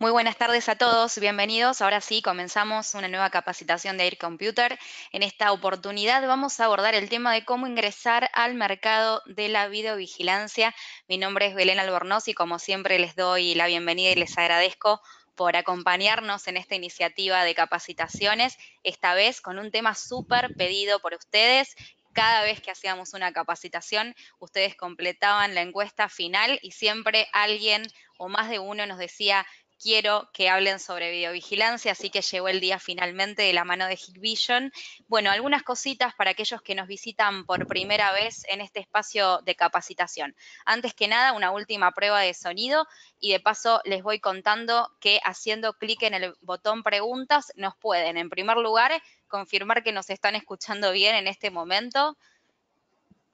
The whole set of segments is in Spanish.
Muy buenas tardes a todos, bienvenidos. Ahora sí, comenzamos una nueva capacitación de Air Computer. En esta oportunidad vamos a abordar el tema de cómo ingresar al mercado de la videovigilancia. Mi nombre es Belén Albornoz y como siempre les doy la bienvenida y les agradezco por acompañarnos en esta iniciativa de capacitaciones, esta vez con un tema súper pedido por ustedes, cada vez que hacíamos una capacitación, ustedes completaban la encuesta final y siempre alguien o más de uno nos decía, quiero que hablen sobre videovigilancia, así que llegó el día finalmente de la mano de Hikvision. Bueno, algunas cositas para aquellos que nos visitan por primera vez en este espacio de capacitación. Antes que nada, una última prueba de sonido y de paso les voy contando que haciendo clic en el botón preguntas nos pueden, en primer lugar, confirmar que nos están escuchando bien en este momento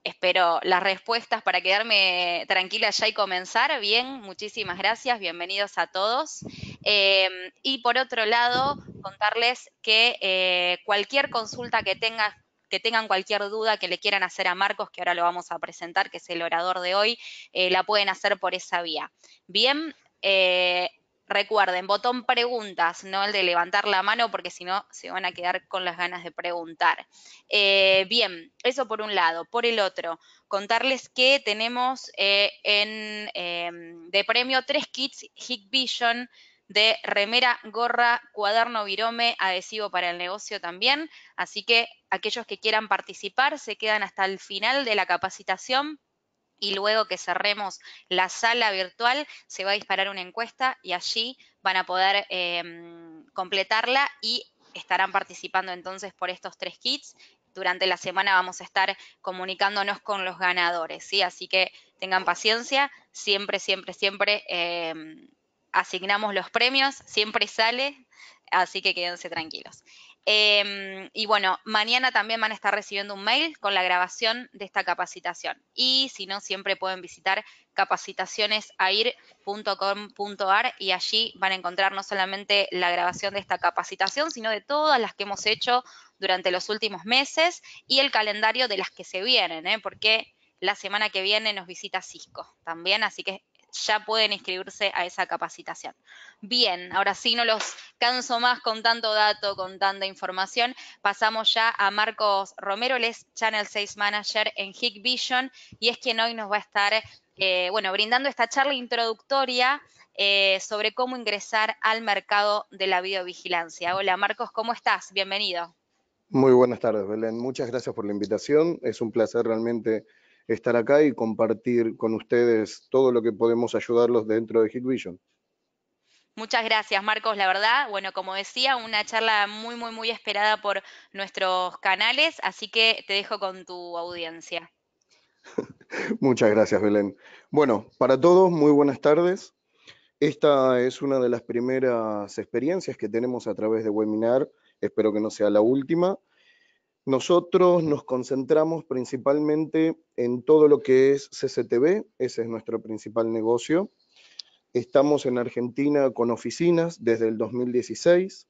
espero las respuestas para quedarme tranquila ya y comenzar. Bien, muchísimas gracias, bienvenidos a todos. Em, y por otro lado, contarles que eh, cualquier consulta que tengan que tengan cualquier duda que le quieran hacer a Marcos, que ahora lo vamos a presentar, que es el orador de hoy, eh, la pueden hacer por esa vía. Bien, eh, Recuerden, botón preguntas, no el de levantar la mano, porque si no se van a quedar con las ganas de preguntar. Eh, bien, eso por un lado. Por el otro, contarles que tenemos eh, en, em, de premio tres kits Hit Vision de remera, gorra, cuaderno virome, adhesivo para el negocio también. Así que aquellos que quieran participar se quedan hasta el final de la capacitación y luego que cerremos la sala virtual se va a disparar una encuesta y allí van a poder em, completarla y estarán participando entonces por estos tres kits. Durante la semana vamos a estar comunicándonos con los ganadores, ¿sí? Así que tengan paciencia, siempre, siempre, siempre em, asignamos los premios, siempre sale, así que quédense tranquilos. Em, y bueno, mañana también van a estar recibiendo un mail con la grabación de esta capacitación. Y si no, siempre pueden visitar capacitacionesair.com.ar y allí van a encontrar no solamente la grabación de esta capacitación, sino de todas las que hemos hecho durante los últimos meses y el calendario de las que se vienen, ¿eh? porque la semana que viene nos visita Cisco también, así que ya pueden inscribirse a esa capacitación. Bien, ahora sí no los canso más con tanto dato, con tanta información. Pasamos ya a Marcos Romero, él es Channel 6 Manager en Hikvision y es quien hoy nos va a estar, eh, bueno, brindando esta charla introductoria eh, sobre cómo ingresar al mercado de la videovigilancia. Hola Marcos, ¿cómo estás? Bienvenido. Muy buenas tardes, Belén. Muchas gracias por la invitación. Es un placer realmente estar acá y compartir con ustedes todo lo que podemos ayudarlos dentro de Hit Vision. Muchas gracias, Marcos. La verdad, bueno, como decía, una charla muy, muy, muy esperada por nuestros canales, así que te dejo con tu audiencia. Muchas gracias, Belén. Bueno, para todos, muy buenas tardes. Esta es una de las primeras experiencias que tenemos a través de webinar. Espero que no sea la última. Nosotros nos concentramos principalmente en todo lo que es CCTV, ese es nuestro principal negocio. Estamos en Argentina con oficinas desde el 2016.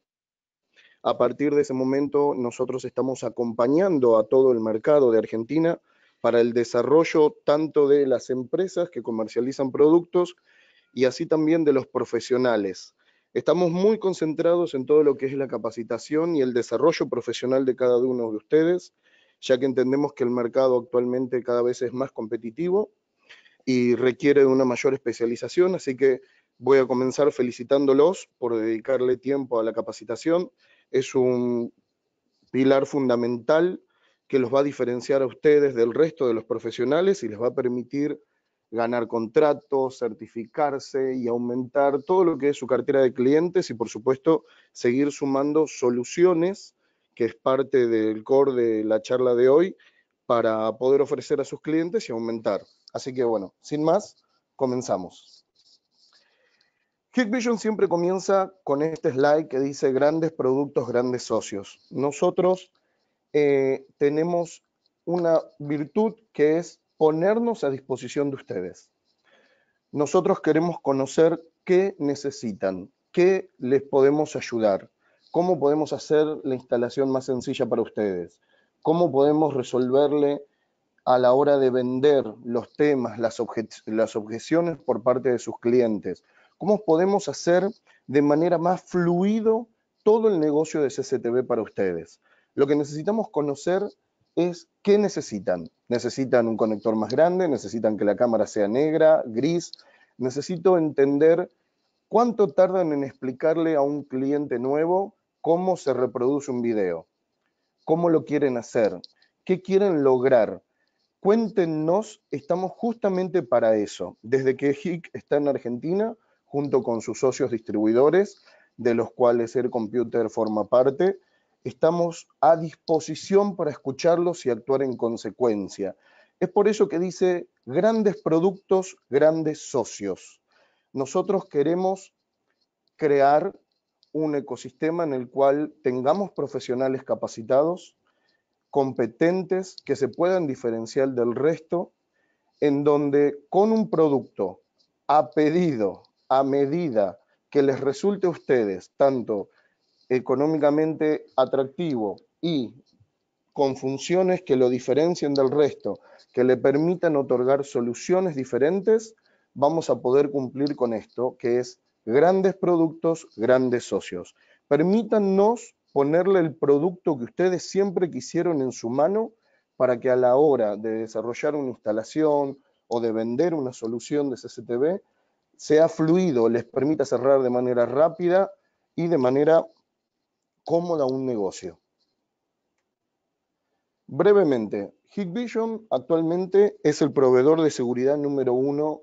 A partir de ese momento, nosotros estamos acompañando a todo el mercado de Argentina para el desarrollo tanto de las empresas que comercializan productos y así también de los profesionales Estamos muy concentrados en todo lo que es la capacitación y el desarrollo profesional de cada uno de ustedes, ya que entendemos que el mercado actualmente cada vez es más competitivo y requiere de una mayor especialización, así que voy a comenzar felicitándolos por dedicarle tiempo a la capacitación. Es un pilar fundamental que los va a diferenciar a ustedes del resto de los profesionales y les va a permitir ganar contratos, certificarse y aumentar todo lo que es su cartera de clientes y por supuesto seguir sumando soluciones, que es parte del core de la charla de hoy, para poder ofrecer a sus clientes y aumentar. Así que bueno, sin más, comenzamos. Vision siempre comienza con este slide que dice grandes productos, grandes socios. Nosotros eh, tenemos una virtud que es ponernos a disposición de ustedes. Nosotros queremos conocer qué necesitan, qué les podemos ayudar, cómo podemos hacer la instalación más sencilla para ustedes, cómo podemos resolverle a la hora de vender los temas, las, objeciones por parte de sus clientes, cómo podemos hacer de manera más fluido todo el negocio de CCTV para ustedes. Lo que necesitamos conocer es qué necesitan. Necesitan un conector más grande, necesitan que la cámara sea negra, gris. Necesito entender cuánto tardan en explicarle a un cliente nuevo cómo se reproduce un video, cómo lo quieren hacer, qué quieren lograr. Cuéntenos, estamos justamente para eso. Desde que HIC está en Argentina, junto con sus socios distribuidores, de los cuales Air Computer forma parte, estamos a disposición para escucharlos y actuar en consecuencia. Es por eso que dice grandes productos, grandes socios. Nosotros queremos crear un ecosistema en el cual tengamos profesionales capacitados, competentes, que se puedan diferenciar del resto, en donde con un producto a pedido, a medida, que les resulte a ustedes, tanto económicamente atractivo y con funciones que lo diferencien del resto, que le permitan otorgar soluciones diferentes, vamos a poder cumplir con esto, que es grandes productos, grandes socios. Permítannos ponerle el producto que ustedes siempre quisieron en su mano para que a la hora de desarrollar una instalación o de vender una solución de CCTV, sea fluido, les permita cerrar de manera rápida y de manera cómoda un negocio. Brevemente, Hikvision actualmente es el proveedor de seguridad número uno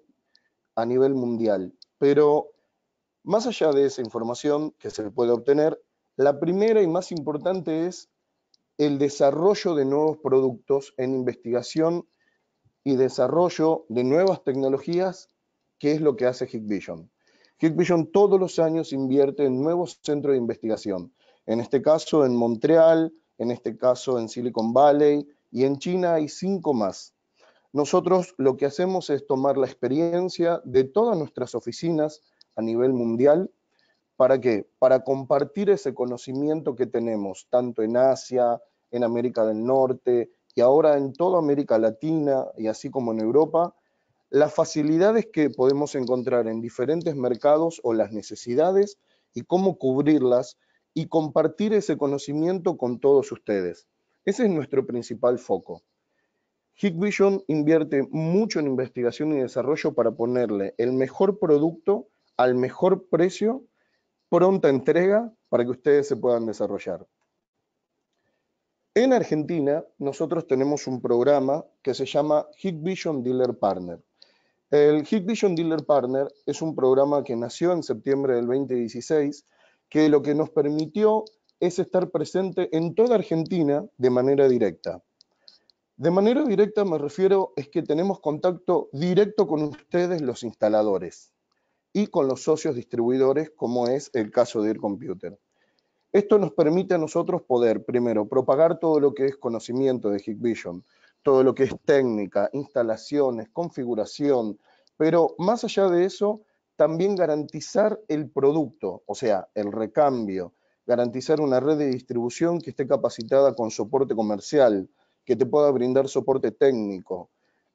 a nivel mundial, pero más allá de esa información que se puede obtener, la primera y más importante es el desarrollo de nuevos productos en investigación y desarrollo de nuevas tecnologías, que es lo que hace Hikvision. Hikvision todos los años invierte en nuevos centros de investigación. En este caso en Montreal, en este caso en Silicon Valley y en China hay cinco más. Nosotros lo que hacemos es tomar la experiencia de todas nuestras oficinas a nivel mundial. ¿Para que Para compartir ese conocimiento que tenemos, tanto en Asia, en América del Norte y ahora en toda América Latina y así como en Europa, las facilidades que podemos encontrar en diferentes mercados o las necesidades y cómo cubrirlas y compartir ese conocimiento con todos ustedes. Ese es nuestro principal foco. Vision invierte mucho en investigación y desarrollo para ponerle el mejor producto al mejor precio, pronta entrega para que ustedes se puedan desarrollar. En Argentina, nosotros tenemos un programa que se llama Vision Dealer Partner. El Vision Dealer Partner es un programa que nació en septiembre del 2016 que lo que nos permitió es estar presente en toda Argentina de manera directa. De manera directa me refiero es que tenemos contacto directo con ustedes los instaladores y con los socios distribuidores como es el caso de Ir Computer. Esto nos permite a nosotros poder, primero, propagar todo lo que es conocimiento de Hikvision, todo lo que es técnica, instalaciones, configuración, pero más allá de eso, también garantizar el producto, o sea, el recambio, garantizar una red de distribución que esté capacitada con soporte comercial, que te pueda brindar soporte técnico,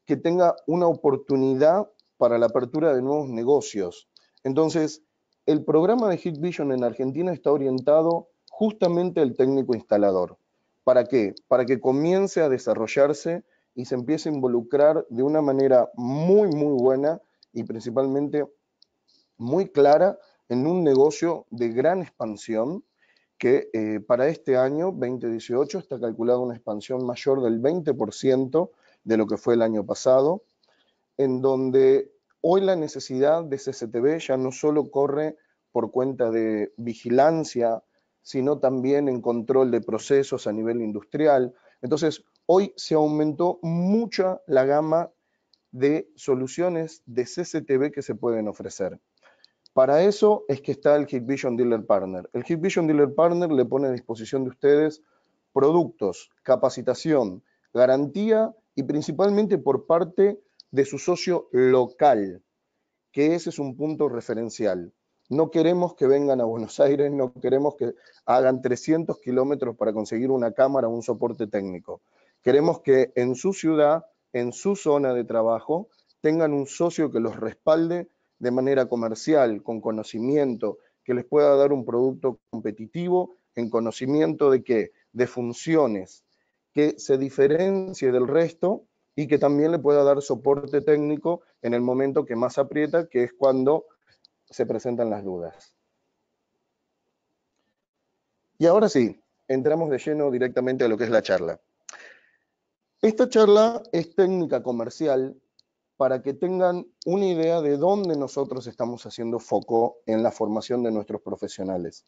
que tenga una oportunidad para la apertura de nuevos negocios. Entonces, el programa de Hit Vision en Argentina está orientado justamente al técnico instalador. ¿Para qué? Para que comience a desarrollarse y se empiece a involucrar de una manera muy, muy buena y principalmente muy clara en un negocio de gran expansión que eh, para este año 2018 está calculada una expansión mayor del 20% de lo que fue el año pasado, en donde hoy la necesidad de CCTV ya no solo corre por cuenta de vigilancia, sino también en control de procesos a nivel industrial. Entonces, hoy se aumentó mucha la gama de soluciones de CCTV que se pueden ofrecer. Para eso es que está el Vision Dealer Partner. El Vision Dealer Partner le pone a disposición de ustedes productos, capacitación, garantía y principalmente por parte de su socio local, que ese es un punto referencial. No queremos que vengan a Buenos Aires, no queremos que hagan 300 kilómetros para conseguir una cámara o un soporte técnico. Queremos que en su ciudad, en su zona de trabajo, tengan un socio que los respalde de manera comercial, con conocimiento, que les pueda dar un producto competitivo en conocimiento de qué, de funciones, que se diferencie del resto y que también le pueda dar soporte técnico en el momento que más aprieta, que es cuando se presentan las dudas. Y ahora sí, entramos de lleno directamente a lo que es la charla. Esta charla es técnica comercial para que tengan una idea de dónde nosotros estamos haciendo foco en la formación de nuestros profesionales.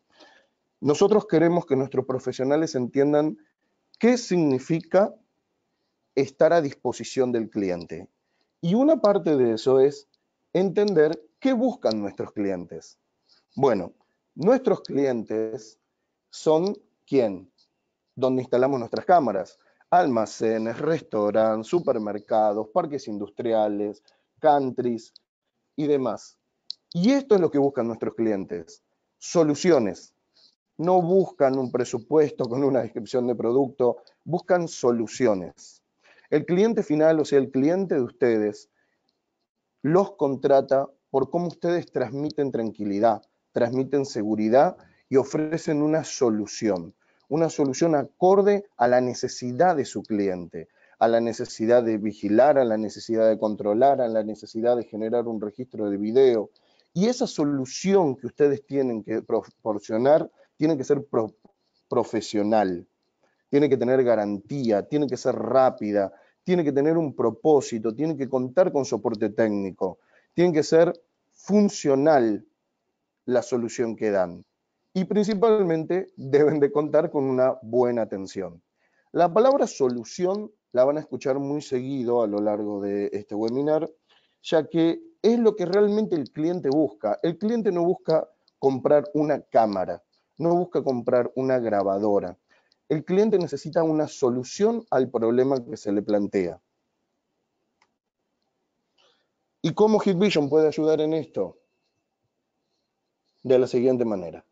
Nosotros queremos que nuestros profesionales entiendan qué significa estar a disposición del cliente. Y una parte de eso es entender qué buscan nuestros clientes. Bueno, nuestros clientes son quién? dónde instalamos nuestras cámaras, almacenes, restaurantes, supermercados, parques industriales, countries y demás. Y esto es lo que buscan nuestros clientes, soluciones. No buscan un presupuesto con una descripción de producto, buscan soluciones. El cliente final, o sea, el cliente de ustedes, los contrata por cómo ustedes transmiten tranquilidad, transmiten seguridad y ofrecen una solución una solución acorde a la necesidad de su cliente, a la necesidad de vigilar, a la necesidad de controlar, a la necesidad de generar un registro de video. Y esa solución que ustedes tienen que proporcionar tiene que ser profesional, tiene que tener garantía, tiene que ser rápida, tiene que tener un propósito, tiene que contar con soporte técnico, tiene que ser funcional la solución que dan y principalmente deben de contar con una buena atención. La palabra solución la van a escuchar muy seguido a lo largo de este webinar, ya que es lo que realmente el cliente busca. El cliente no busca comprar una cámara, no busca comprar una grabadora. El cliente necesita una solución al problema que se le plantea. ¿Y cómo HitVision puede ayudar en esto? De la siguiente manera.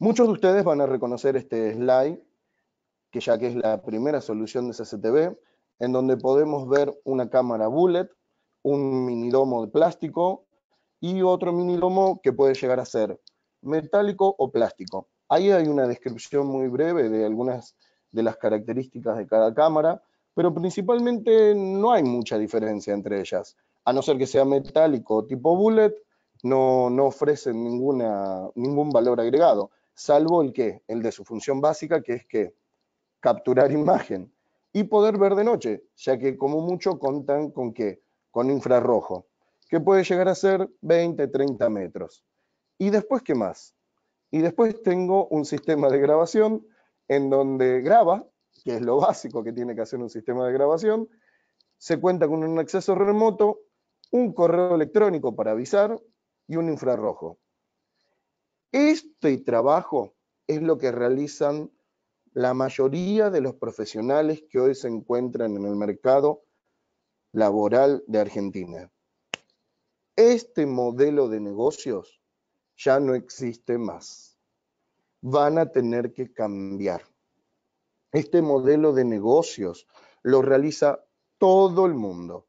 Muchos de ustedes van a reconocer este slide, que ya que es la primera solución de CCTV, en donde podemos ver una cámara bullet, un mini domo de plástico y otro mini domo que puede llegar a ser metálico o plástico. Ahí hay una descripción muy breve de algunas de las características de cada cámara, pero principalmente no hay mucha diferencia entre ellas. A no ser que sea metálico tipo bullet, no, no ofrecen ningún valor agregado salvo el que, el de su función básica, que es que capturar imagen y poder ver de noche, ya que como mucho contan con que con infrarrojo, que puede llegar a ser 20, 30 metros. ¿Y después qué más? Y después tengo un sistema de grabación en donde graba, que es lo básico que tiene que hacer un sistema de grabación, se cuenta con un acceso remoto, un correo electrónico para avisar y un infrarrojo. Este trabajo es lo que realizan la mayoría de los profesionales que hoy se encuentran en el mercado laboral de Argentina. Este modelo de negocios ya no existe más. Van a tener que cambiar. Este modelo de negocios lo realiza todo el mundo.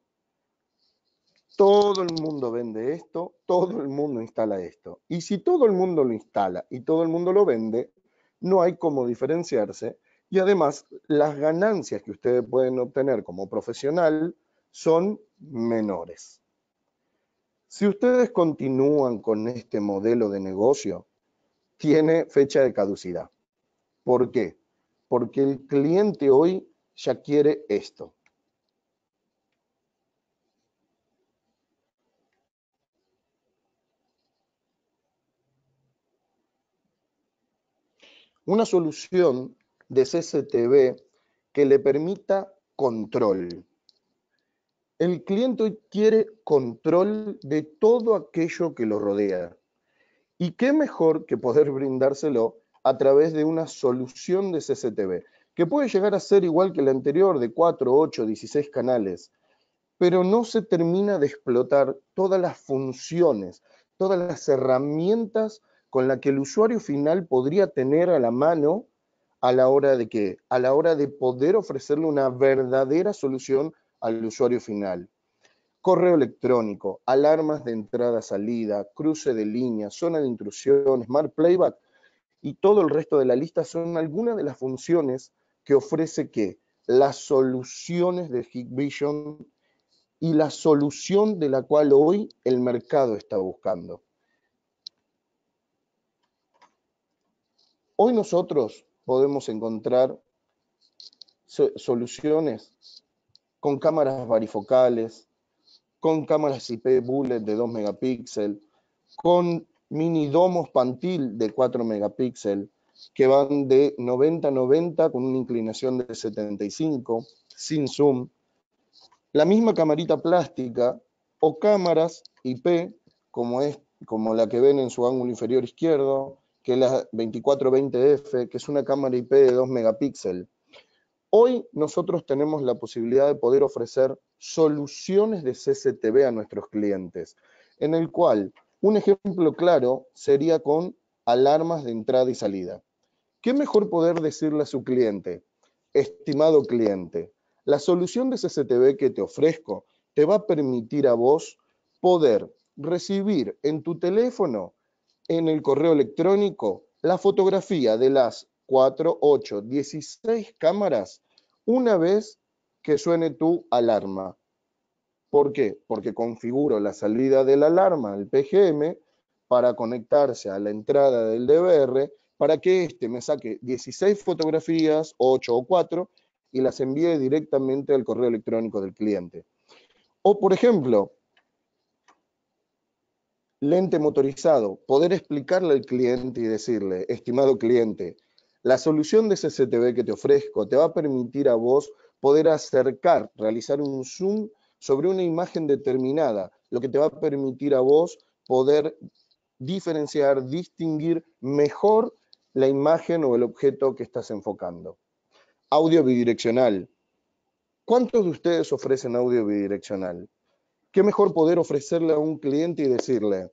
Todo el mundo vende esto, todo el mundo instala esto. Y si todo el mundo lo instala y todo el mundo lo vende, no hay cómo diferenciarse. Y además, las ganancias que ustedes pueden obtener como profesional son menores. Si ustedes continúan con este modelo de negocio, tiene fecha de caducidad. ¿Por qué? Porque el cliente hoy ya quiere esto. una solución de CCTV que le permita control. El cliente quiere control de todo aquello que lo rodea. ¿Y qué mejor que poder brindárselo a través de una solución de CCTV? Que puede llegar a ser igual que la anterior de 4, 8, 16 canales, pero no se termina de explotar todas las funciones, todas las herramientas con la que el usuario final podría tener a la mano a la hora de que, a la hora de poder ofrecerle una verdadera solución al usuario final. Correo electrónico, alarmas de entrada-salida, cruce de línea, zona de intrusión, smart playback y todo el resto de la lista son algunas de las funciones que ofrece que las soluciones de Hikvision y la solución de la cual hoy el mercado está buscando. Hoy nosotros podemos encontrar soluciones con cámaras varifocales, con cámaras IP bullet de 2 megapíxeles, con mini domos pantil de 4 megapíxeles, que van de 90 a 90 con una inclinación de 75, sin zoom, la misma camarita plástica o cámaras IP como, es, como la que ven en su ángulo inferior izquierdo, que es la 2420F, que es una cámara IP de 2 megapíxeles. Hoy nosotros tenemos la posibilidad de poder ofrecer soluciones de CCTV a nuestros clientes, en el cual un ejemplo claro sería con alarmas de entrada y salida. ¿Qué mejor poder decirle a su cliente? Estimado cliente, la solución de CCTV que te ofrezco te va a permitir a vos poder recibir en tu teléfono en el correo electrónico la fotografía de las 4, 8, 16 cámaras una vez que suene tu alarma. ¿Por qué? Porque configuro la salida de la alarma el PGM para conectarse a la entrada del DVR para que éste me saque 16 fotografías, 8 o 4, y las envíe directamente al correo electrónico del cliente. O, por ejemplo, lente motorizado, poder explicarle al cliente y decirle, estimado cliente, la solución de CCTV que te ofrezco te va a permitir a vos poder acercar, realizar un zoom sobre una imagen determinada, lo que te va a permitir a vos poder diferenciar, distinguir mejor la imagen o el objeto que estás enfocando. Audio bidireccional. ¿Cuántos de ustedes ofrecen audio bidireccional? ¿Qué mejor poder ofrecerle a un cliente y decirle,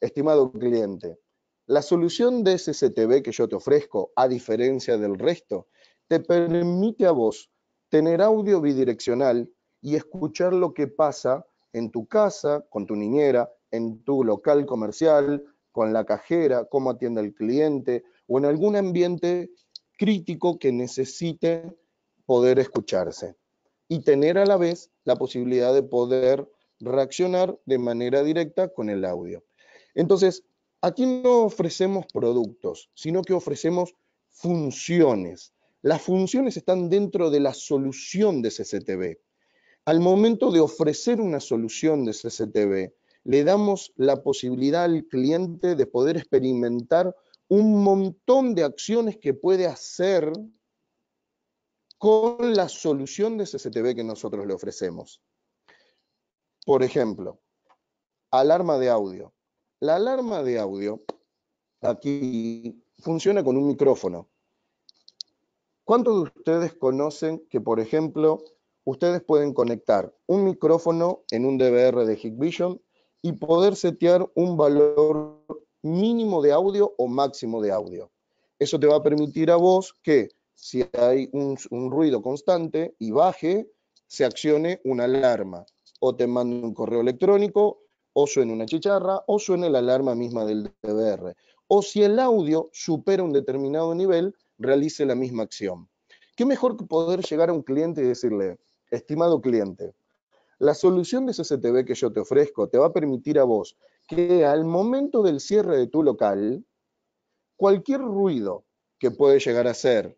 estimado cliente, la solución de SCTV que yo te ofrezco, a diferencia del resto, te permite a vos tener audio bidireccional y escuchar lo que pasa en tu casa, con tu niñera, en tu local comercial, con la cajera, cómo atiende el cliente o en algún ambiente crítico que necesite poder escucharse y tener a la vez la posibilidad de poder reaccionar de manera directa con el audio. Entonces, aquí no ofrecemos productos, sino que ofrecemos funciones. Las funciones están dentro de la solución de CCTV. Al momento de ofrecer una solución de CCTV, le damos la posibilidad al cliente de poder experimentar un montón de acciones que puede hacer con la solución de CCTV que nosotros le ofrecemos. Por ejemplo, alarma de audio. La alarma de audio aquí funciona con un micrófono. ¿Cuántos de ustedes conocen que, por ejemplo, ustedes pueden conectar un micrófono en un DVR de Hikvision y poder setear un valor mínimo de audio o máximo de audio? Eso te va a permitir a vos que si hay un, un ruido constante y baje, se accione una alarma o te mando un correo electrónico, o suene una chicharra, o suene la alarma misma del DVR. O si el audio supera un determinado nivel, realice la misma acción. ¿Qué mejor que poder llegar a un cliente y decirle, estimado cliente, la solución de CCTV que yo te ofrezco te va a permitir a vos que al momento del cierre de tu local, cualquier ruido que puede llegar a ser,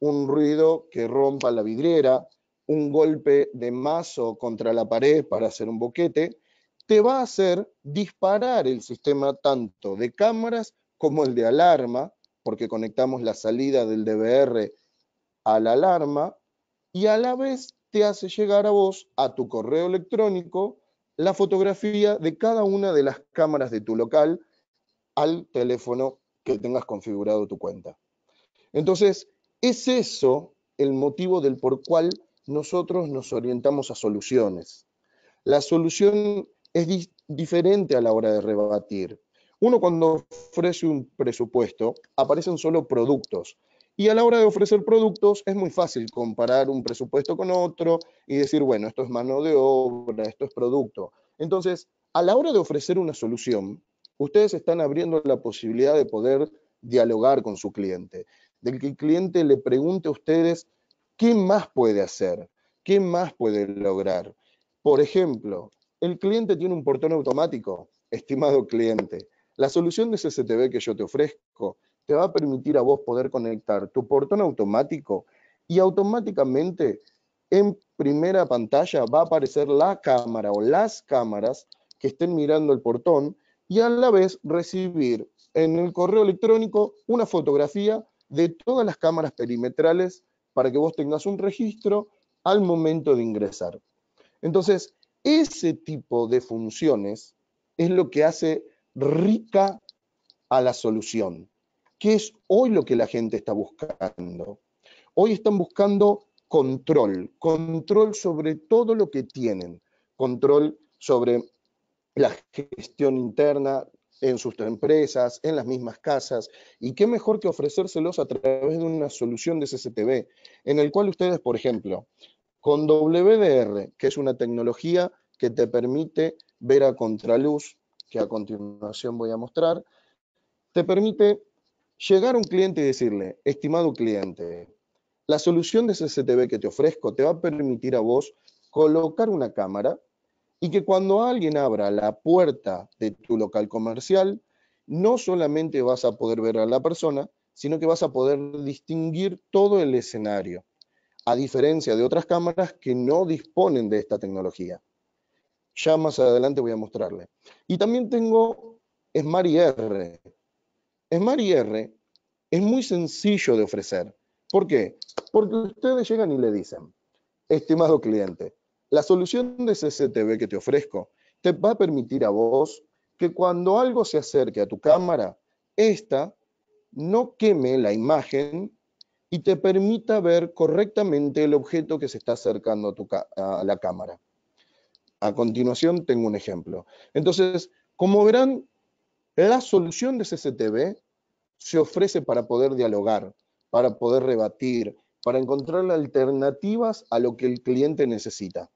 un ruido que rompa la vidriera, un golpe de mazo contra la pared para hacer un boquete, te va a hacer disparar el sistema tanto de cámaras como el de alarma, porque conectamos la salida del DVR a la alarma, y a la vez te hace llegar a vos, a tu correo electrónico, la fotografía de cada una de las cámaras de tu local al teléfono que tengas configurado tu cuenta. Entonces, es eso el motivo del por cual nosotros nos orientamos a soluciones. La solución es diferente a la hora de rebatir. Uno cuando ofrece un presupuesto aparecen solo productos. Y a la hora de ofrecer productos es muy fácil comparar un presupuesto con otro y decir, bueno, esto es mano de obra, esto es producto. Entonces, a la hora de ofrecer una solución, ustedes están abriendo la posibilidad de poder dialogar con su cliente, Del que el cliente le pregunte a ustedes ¿Qué más puede hacer? ¿Qué más puede lograr? Por ejemplo, el cliente tiene un portón automático, estimado cliente. La solución de CCTV que yo te ofrezco te va a permitir a vos poder conectar tu portón automático y automáticamente en primera pantalla va a aparecer la cámara o las cámaras que estén mirando el portón y a la vez recibir en el correo electrónico una fotografía de todas las cámaras perimetrales para que vos tengas un registro al momento de ingresar. Entonces, ese tipo de funciones es lo que hace rica a la solución, que es hoy lo que la gente está buscando. Hoy están buscando control, control sobre todo lo que tienen, control sobre la gestión interna en sus empresas, en las mismas casas, y qué mejor que ofrecérselos a través de una solución de CCTV, en el cual ustedes, por ejemplo, con WDR, que es una tecnología que te permite ver a contraluz, que a continuación voy a mostrar, te permite llegar a un cliente y decirle, estimado cliente, la solución de CCTV que te ofrezco te va a permitir a vos colocar una cámara y que cuando alguien abra la puerta de tu local comercial, no solamente vas a poder ver a la persona, sino que vas a poder distinguir todo el escenario, a diferencia de otras cámaras que no disponen de esta tecnología. Ya más adelante voy a mostrarle. Y también tengo Smart IR. Smart IR es muy sencillo de ofrecer. ¿Por qué? Porque ustedes llegan y le dicen, estimado cliente, la solución de CCTV que te ofrezco te va a permitir a vos que cuando algo se acerque a tu cámara, esta no queme la imagen y te permita ver correctamente el objeto que se está acercando a, la cámara. A continuación tengo un ejemplo. Entonces, como verán, la solución de CCTV se ofrece para poder dialogar, para poder rebatir, para encontrar alternativas a lo que el cliente necesita.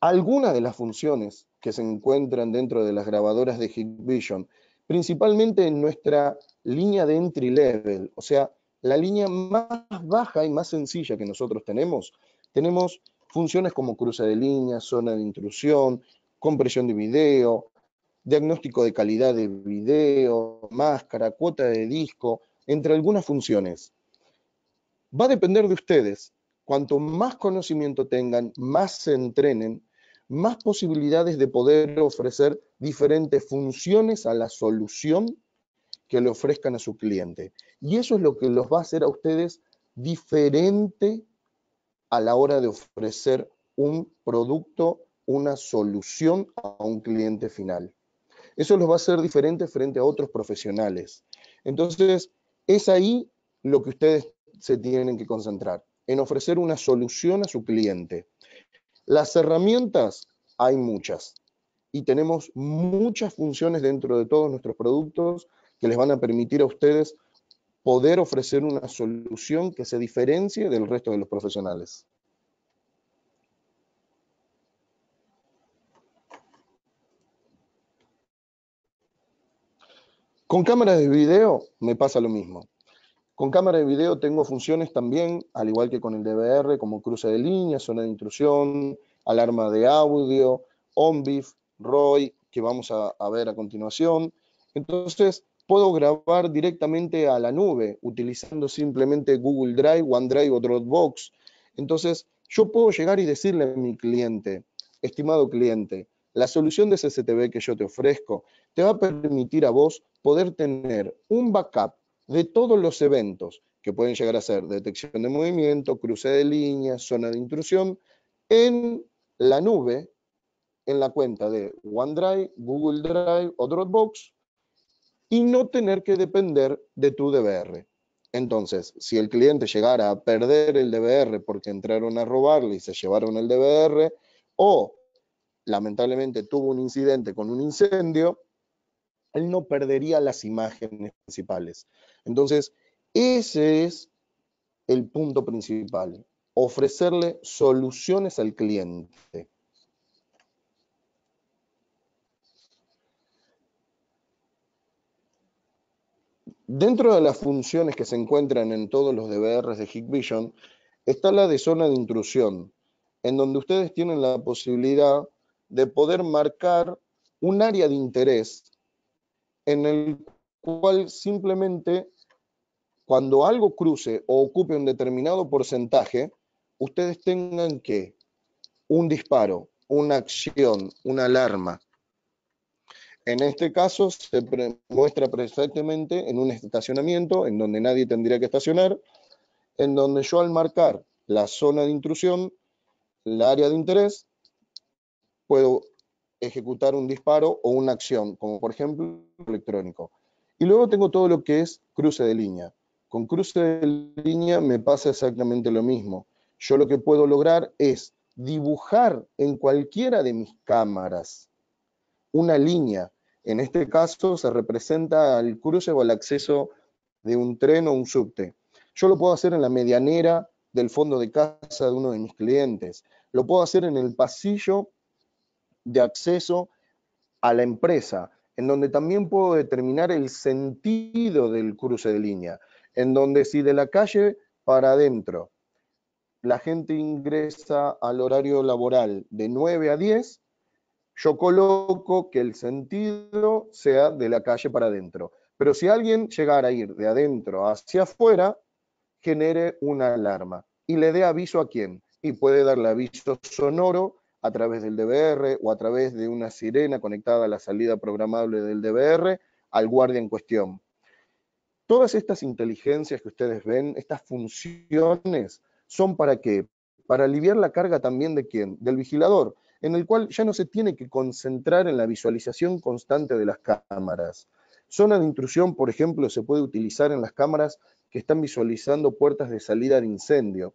Algunas de las funciones que se encuentran dentro de las grabadoras de Hikvision, principalmente en nuestra línea de entry level, o sea, la línea más baja y más sencilla que nosotros tenemos, tenemos funciones como cruza de línea, zona de intrusión, compresión de video, diagnóstico de calidad de video, máscara, cuota de disco, entre algunas funciones. Va a depender de ustedes. Cuanto más conocimiento tengan, más se entrenen, más posibilidades de poder ofrecer diferentes funciones a la solución que le ofrezcan a su cliente. Y eso es lo que los va a hacer a ustedes diferente a la hora de ofrecer un producto, una solución a un cliente final. Eso los va a hacer diferente frente a otros profesionales. Entonces, es ahí lo que ustedes se tienen que concentrar, en ofrecer una solución a su cliente. Las herramientas hay muchas y tenemos muchas funciones dentro de todos nuestros productos que les van a permitir a ustedes poder ofrecer una solución que se diferencie del resto de los profesionales. Con cámaras de video me pasa lo mismo. Con cámara de video tengo funciones también, al igual que con el DVR, como cruce de línea, zona de intrusión, alarma de audio, OnBeef, ROY, que vamos a, a ver a continuación. Entonces, puedo grabar directamente a la nube, utilizando simplemente Google Drive, OneDrive o Dropbox. Entonces, yo puedo llegar y decirle a mi cliente, estimado cliente, la solución de CCTV que yo te ofrezco te va a permitir a vos poder tener un backup de todos los eventos que pueden llegar a ser detección de movimiento, cruce de línea zona de intrusión, en la nube, en la cuenta de OneDrive, Google Drive o Dropbox, y no tener que depender de tu DVR. Entonces, si el cliente llegara a perder el DVR porque entraron a robarle y se llevaron el DVR, o lamentablemente tuvo un incidente con un incendio, él no perdería las imágenes principales. Entonces, ese es el punto principal, ofrecerle soluciones al cliente. Dentro de las funciones que se encuentran en todos los DBRs de Hikvision está la de zona de intrusión, en donde ustedes tienen la posibilidad de poder marcar un área de interés en el cual simplemente cuando algo cruce o ocupe un determinado porcentaje, ustedes tengan que un disparo, una acción, una alarma. En este caso se muestra perfectamente en un estacionamiento en donde nadie tendría que estacionar, en donde yo al marcar la zona de intrusión, el área de interés, puedo ejecutar un disparo o una acción, como por ejemplo electrónico. Y luego tengo todo lo que es cruce de línea. Con cruce de línea me pasa exactamente lo mismo. Yo lo que puedo lograr es dibujar en cualquiera de mis cámaras una línea. En este caso se representa el cruce o el acceso de un tren o un subte. Yo lo puedo hacer en la medianera del fondo de casa de uno de mis clientes. Lo puedo hacer en el pasillo de acceso a la empresa, en donde también puedo determinar el sentido del cruce de línea, en donde si de la calle para adentro la gente ingresa al horario laboral de 9 a 10, yo coloco que el sentido sea de la calle para adentro. Pero si alguien llegara a ir de adentro hacia afuera, genere una alarma y le dé aviso a quién. Y puede darle aviso sonoro a través del DVR o a través de una sirena conectada a la salida programable del DVR al guardia en cuestión. Todas estas inteligencias que ustedes ven, estas funciones, son para qué? Para aliviar la carga también de quién? Del vigilador, en el cual ya no se tiene que concentrar en la visualización constante de las cámaras. Zona de intrusión, por ejemplo, se puede utilizar en las cámaras que están visualizando puertas de salida de incendio,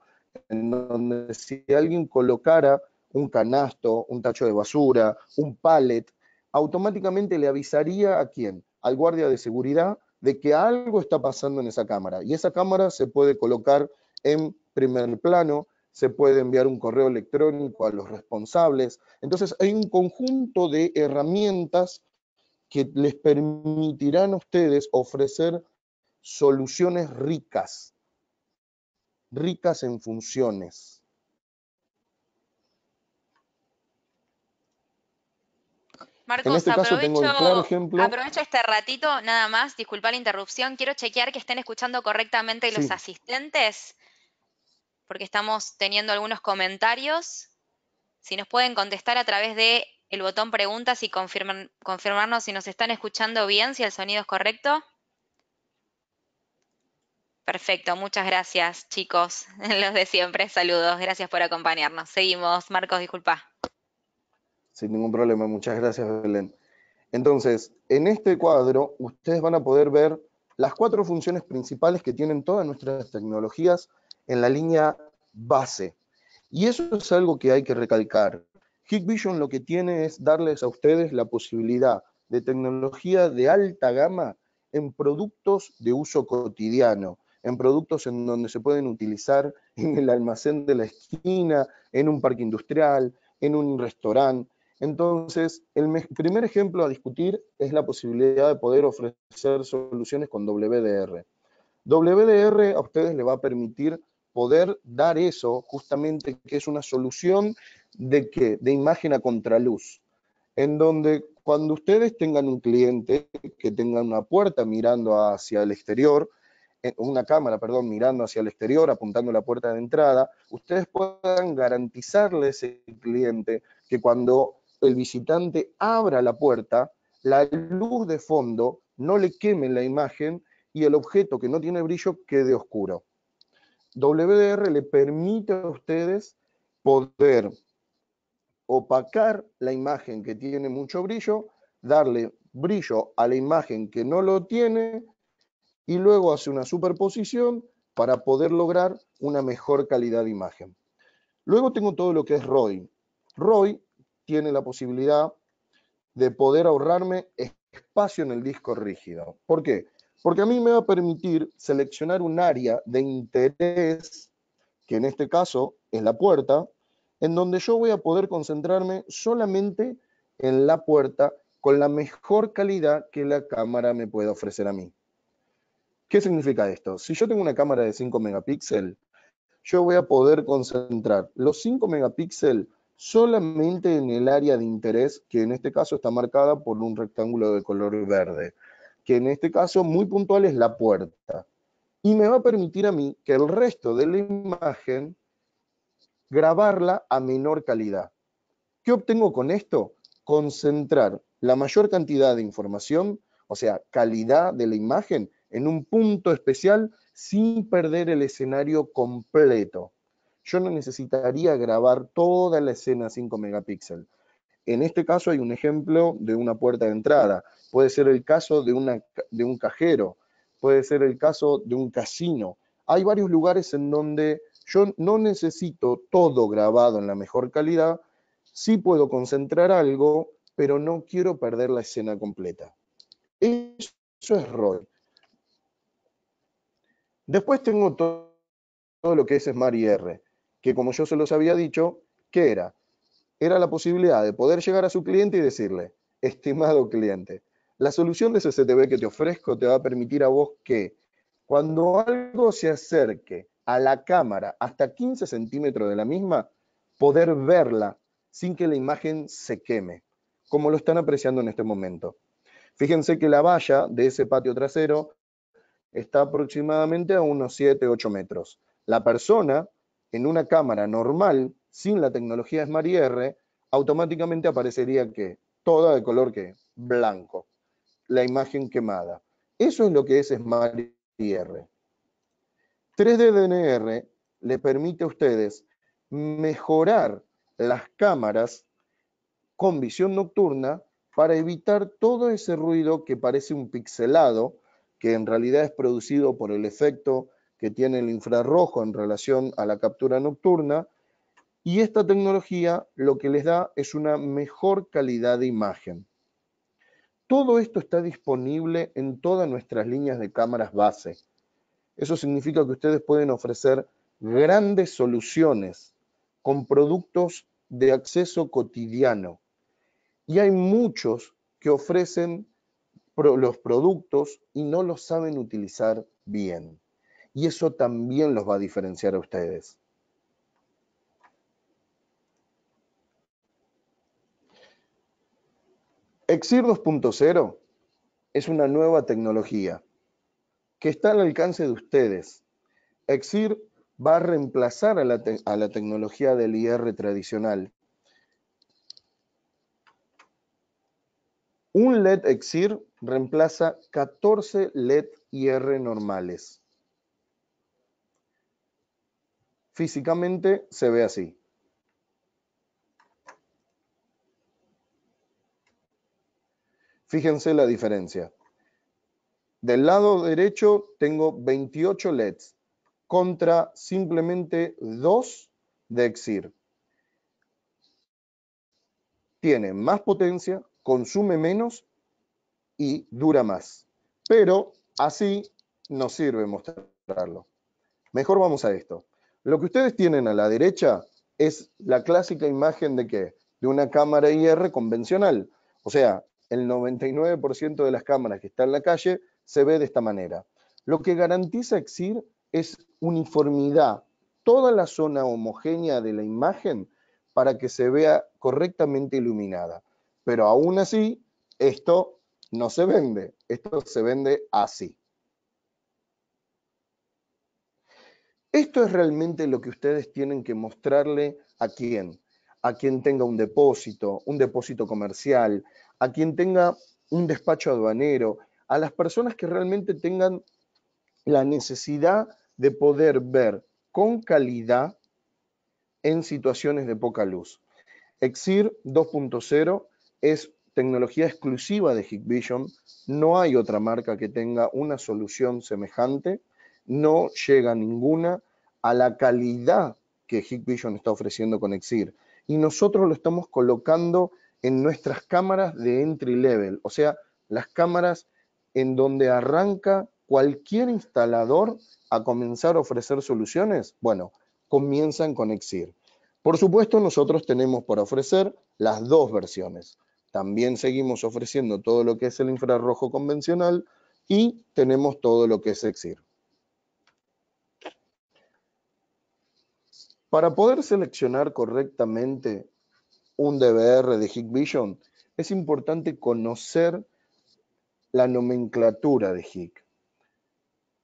en donde si alguien colocara un canasto, un tacho de basura, un pallet, automáticamente le avisaría a quién, al guardia de seguridad, de que algo está pasando en esa cámara. Y esa cámara se puede colocar en primer plano, se puede enviar un correo electrónico a los responsables. Entonces hay un conjunto de herramientas que les permitirán a ustedes ofrecer soluciones ricas, ricas en funciones. Marcos, este aprovecho, este ratito, nada más, disculpa la interrupción. Quiero chequear que estén escuchando correctamente los asistentes, porque estamos teniendo algunos comentarios. Si nos pueden contestar a través de el botón preguntas y confirmarnos si nos están escuchando bien, si el sonido es correcto. Perfecto, muchas gracias chicos, los de siempre, saludos, gracias por acompañarnos. Seguimos, Marcos, disculpa. Sin ningún problema. Muchas gracias, Belén. Entonces, en este cuadro, ustedes van a poder ver las cuatro funciones principales que tienen todas nuestras tecnologías en la línea base. Y eso es algo que hay que recalcar. Hikvision lo que tiene es darles a ustedes la posibilidad de tecnología de alta gama en productos de uso cotidiano, en productos en donde se pueden utilizar en el almacén de la esquina, en un parque industrial, en un restaurante, entonces, el primer ejemplo a discutir es la posibilidad de poder ofrecer soluciones con WDR. WDR a ustedes le va a permitir poder dar eso, justamente que es una solución de qué? De imagen a contraluz, en donde cuando ustedes tengan un cliente que tenga una puerta mirando hacia el exterior, eh, una cámara, perdón, mirando hacia el exterior, apuntando la puerta de entrada, ustedes puedan garantizarle a ese cliente que cuando el visitante abra la puerta, la luz de fondo no le queme la imagen y el objeto que no tiene brillo quede oscuro. WDR le permite a ustedes poder opacar la imagen que tiene mucho brillo, darle brillo a la imagen que no lo tiene y luego hace una superposición para poder lograr una mejor calidad de imagen. Luego tengo todo lo que es ROI. ROI tiene la posibilidad de poder ahorrarme espacio en el disco rígido. ¿Por qué? Porque a mí me va a permitir seleccionar un área de interés, que en este caso es la puerta, en donde yo voy a poder concentrarme solamente en la puerta con la mejor calidad que la cámara me pueda ofrecer a mí. ¿Qué significa esto? Si yo tengo una cámara de 5 megapíxeles, yo voy a poder concentrar los 5 megapíxeles solamente en el área de interés, que en este caso está marcada por un rectángulo de color verde, que en este caso muy puntual es la puerta. Y me va a permitir a mí que el resto de la imagen grabarla a menor calidad. ¿Qué obtengo con esto? Concentrar la mayor cantidad de información, o sea, calidad de la imagen, en un punto especial sin perder el escenario completo yo no necesitaría grabar toda la escena 5 megapíxeles. En este caso hay un ejemplo de una puerta de entrada, puede ser el caso de, un cajero, puede ser el caso de un casino. Hay varios lugares en donde yo no necesito todo grabado en la mejor calidad, sí puedo concentrar algo, pero no quiero perder la escena completa. Eso es rol. Después tengo todo, todo lo que es Smart IR que como yo se los había dicho, ¿qué era? Era la posibilidad de poder llegar a su cliente y decirle, estimado cliente, la solución de CCTV que te ofrezco te va a permitir a vos que cuando algo se acerque a la cámara hasta 15 centímetros de la misma, poder verla sin que la imagen se queme, como lo están apreciando en este momento. Fíjense que la valla de ese patio trasero está aproximadamente a unos 7, 8 metros. La persona en una cámara normal, sin la tecnología Smart IR, automáticamente aparecería que toda de color que blanco, la imagen quemada. Eso es lo que es Smart IR. 3D DNR le permite a ustedes mejorar las cámaras con visión nocturna para evitar todo ese ruido que parece un pixelado, que en realidad es producido por el efecto que tiene el infrarrojo en relación a la captura nocturna. Y esta tecnología lo que les da es una mejor calidad de imagen. Todo esto está disponible en todas nuestras líneas de cámaras base. Eso significa que ustedes pueden ofrecer grandes soluciones con productos de acceso cotidiano. Y hay muchos que ofrecen los productos y no los saben utilizar bien y eso también los va a diferenciar a ustedes. Exir 2.0 es una nueva tecnología que está al alcance de ustedes. Exir va a reemplazar a la, tecnología del IR tradicional. Un LED EXIR reemplaza 14 LED IR normales. físicamente se ve así. Fíjense la diferencia. Del lado derecho tengo 28 LEDs contra simplemente 2 de Exir. Tiene más potencia, consume menos y dura más. Pero así nos sirve mostrarlo. Mejor vamos a esto. Lo que ustedes tienen a la derecha es la clásica imagen de qué? De una cámara IR convencional. O sea, el 99% de las cámaras que están en la calle se ve de esta manera. Lo que garantiza EXIR es uniformidad, toda la zona homogénea de la imagen para que se vea correctamente iluminada. Pero aún así, esto no se vende, esto se vende así. Esto es realmente lo que ustedes tienen que mostrarle a quién, a quien tenga un depósito, un depósito comercial, a quien tenga un despacho aduanero, a las personas que realmente tengan la necesidad de poder ver con calidad en situaciones de poca luz. EXIR 2.0 es tecnología exclusiva de Hikvision, no hay otra marca que tenga una solución semejante no llega ninguna a la calidad que Vision está ofreciendo con Exir. Y nosotros lo estamos colocando en nuestras cámaras de entry level, o sea, las cámaras en donde arranca cualquier instalador a comenzar a ofrecer soluciones. Bueno, comienzan con Exir. Por supuesto, nosotros tenemos por ofrecer las dos versiones. También seguimos ofreciendo todo lo que es el infrarrojo convencional y tenemos todo lo que es Exir. Para poder seleccionar correctamente un DVR de Hikvision, es importante conocer la nomenclatura de Hik.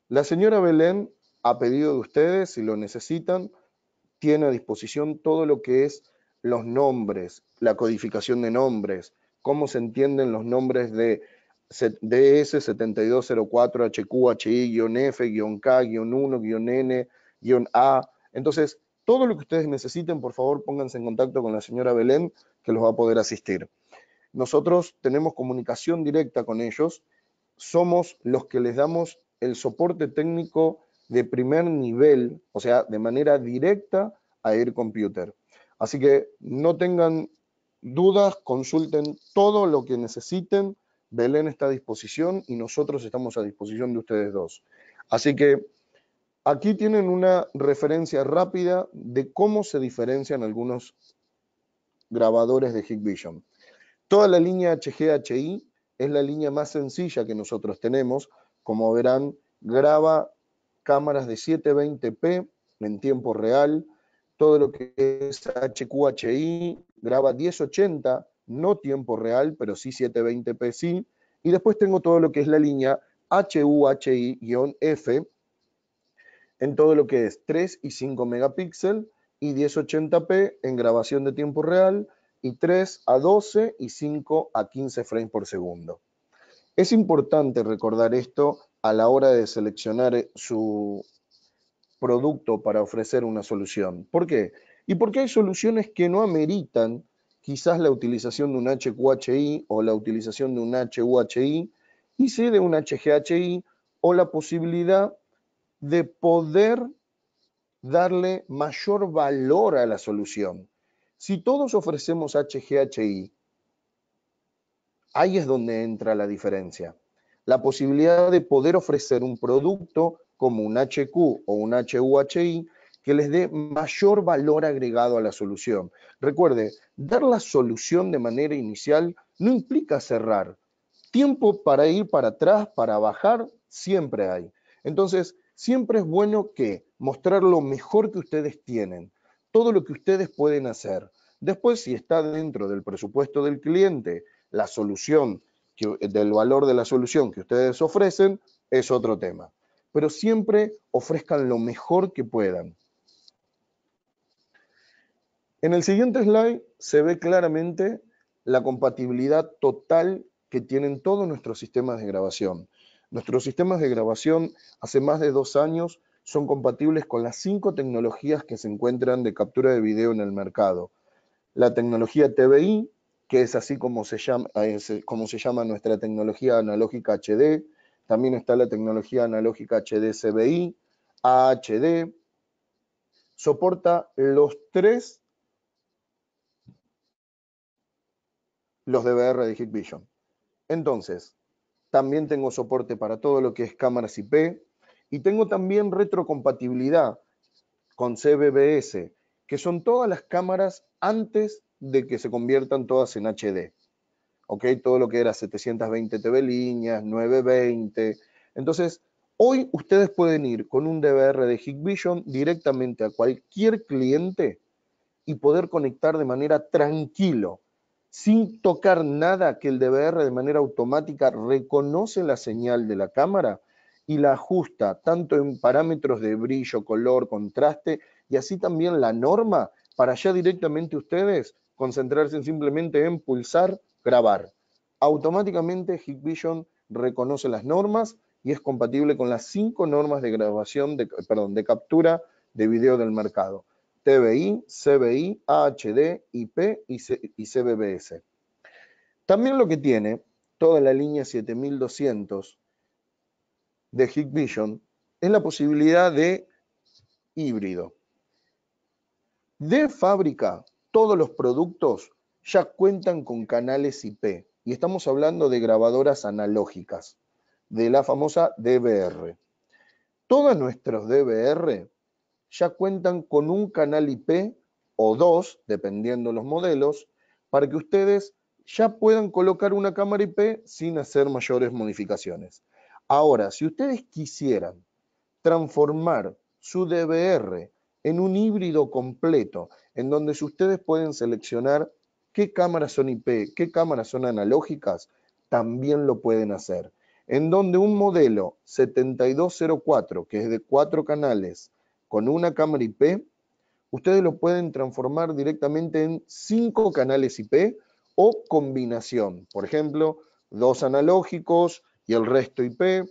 La señora Belén, ha pedido de ustedes, si lo necesitan, tiene a disposición todo lo que es los nombres, la codificación de nombres, cómo se entienden los nombres de ds 7204 hqhi F, K, 1 N, A. Entonces, todo lo que ustedes necesiten, por favor, pónganse en contacto con la señora Belén, que los va a poder asistir. Nosotros tenemos comunicación directa con ellos, somos los que les damos el soporte técnico de primer nivel, o sea, de manera directa a Air Computer. Así que no tengan dudas, consulten todo lo que necesiten. Belén está a disposición y nosotros estamos a disposición de ustedes dos. Así que Aquí tienen una referencia rápida de cómo se diferencian algunos grabadores de Hikvision. Toda la línea HGHI es la línea más sencilla que nosotros tenemos. Como verán, graba cámaras de 720p en tiempo real. Todo lo que es HQHI graba 1080, no tiempo real, pero sí 720p sí. Y después tengo todo lo que es la línea HUHI-F, en todo lo que es 3 y 5 megapíxeles y 1080p en grabación de tiempo real y 3 a 12 y 5 a 15 frames por segundo. Es importante recordar esto a la hora de seleccionar eh, su producto para ofrecer una solución. ¿Por qué? Y porque hay soluciones que no ameritan quizás la utilización de un HQHI o la utilización de un HUHI y sí de un HGHI o la posibilidad de poder darle mayor valor a la solución. Si todos ofrecemos HGHI, ahí es donde entra la diferencia. La posibilidad de poder ofrecer un producto como un HQ o un HUHI que les dé mayor valor agregado a la solución. Recuerde, dar la solución de manera inicial no implica cerrar. Tiempo para ir para atrás, para bajar, siempre hay. Entonces, Siempre es bueno que mostrar lo mejor que ustedes tienen, todo lo que ustedes pueden hacer. Después, si está dentro del presupuesto del cliente, la solución, del valor de la solución que ustedes ofrecen, es otro tema. Pero siempre ofrezcan lo mejor que puedan. En el siguiente slide se ve claramente la compatibilidad total que tienen todos nuestros sistemas de grabación. Nuestros sistemas de grabación hace más de dos años son compatibles con las cinco tecnologías que se encuentran de captura de video en el mercado. La tecnología TBI, que es así como se llama, eh, nuestra tecnología analógica HD. También está la tecnología analógica hd AHD. Soporta los tres, los DVR de Vision. Entonces, también tengo soporte para todo lo que es cámaras IP y tengo también retrocompatibilidad con CBBS, que son todas las cámaras antes de que se conviertan todas en HD. ¿Ok? Todo lo que era 720 TV líneas, 920. Entonces, hoy ustedes pueden ir con un DVR de Hikvision directamente a cualquier cliente y poder conectar de manera tranquilo sin tocar nada que el DVR de manera automática reconoce la señal de la cámara y la ajusta tanto en parámetros de brillo, color, contraste y así también la norma para ya directamente ustedes concentrarse simplemente en pulsar grabar. Automáticamente Hikvision reconoce las normas y es compatible con las cinco normas de grabación, de, perdón, de captura de video del mercado. DBI, CBI, AHD, IP y, y CBBS. También lo que tiene toda la línea 7200 de Hikvision es la posibilidad de híbrido. De fábrica, todos los productos ya cuentan con canales IP y estamos hablando de grabadoras analógicas, de la famosa DVR. Todos nuestros DVR ya cuentan con un canal IP o dos, dependiendo los modelos, para que ustedes ya puedan colocar una cámara IP sin hacer mayores modificaciones. Ahora, si ustedes quisieran transformar su DVR en un híbrido completo, en donde ustedes pueden seleccionar qué cámaras son IP, qué cámaras son analógicas, también lo pueden hacer. En donde un modelo 7204, que es de cuatro canales, con una cámara IP, ustedes lo pueden transformar directamente en cinco canales IP o combinación. Por ejemplo, dos analógicos y el resto IP,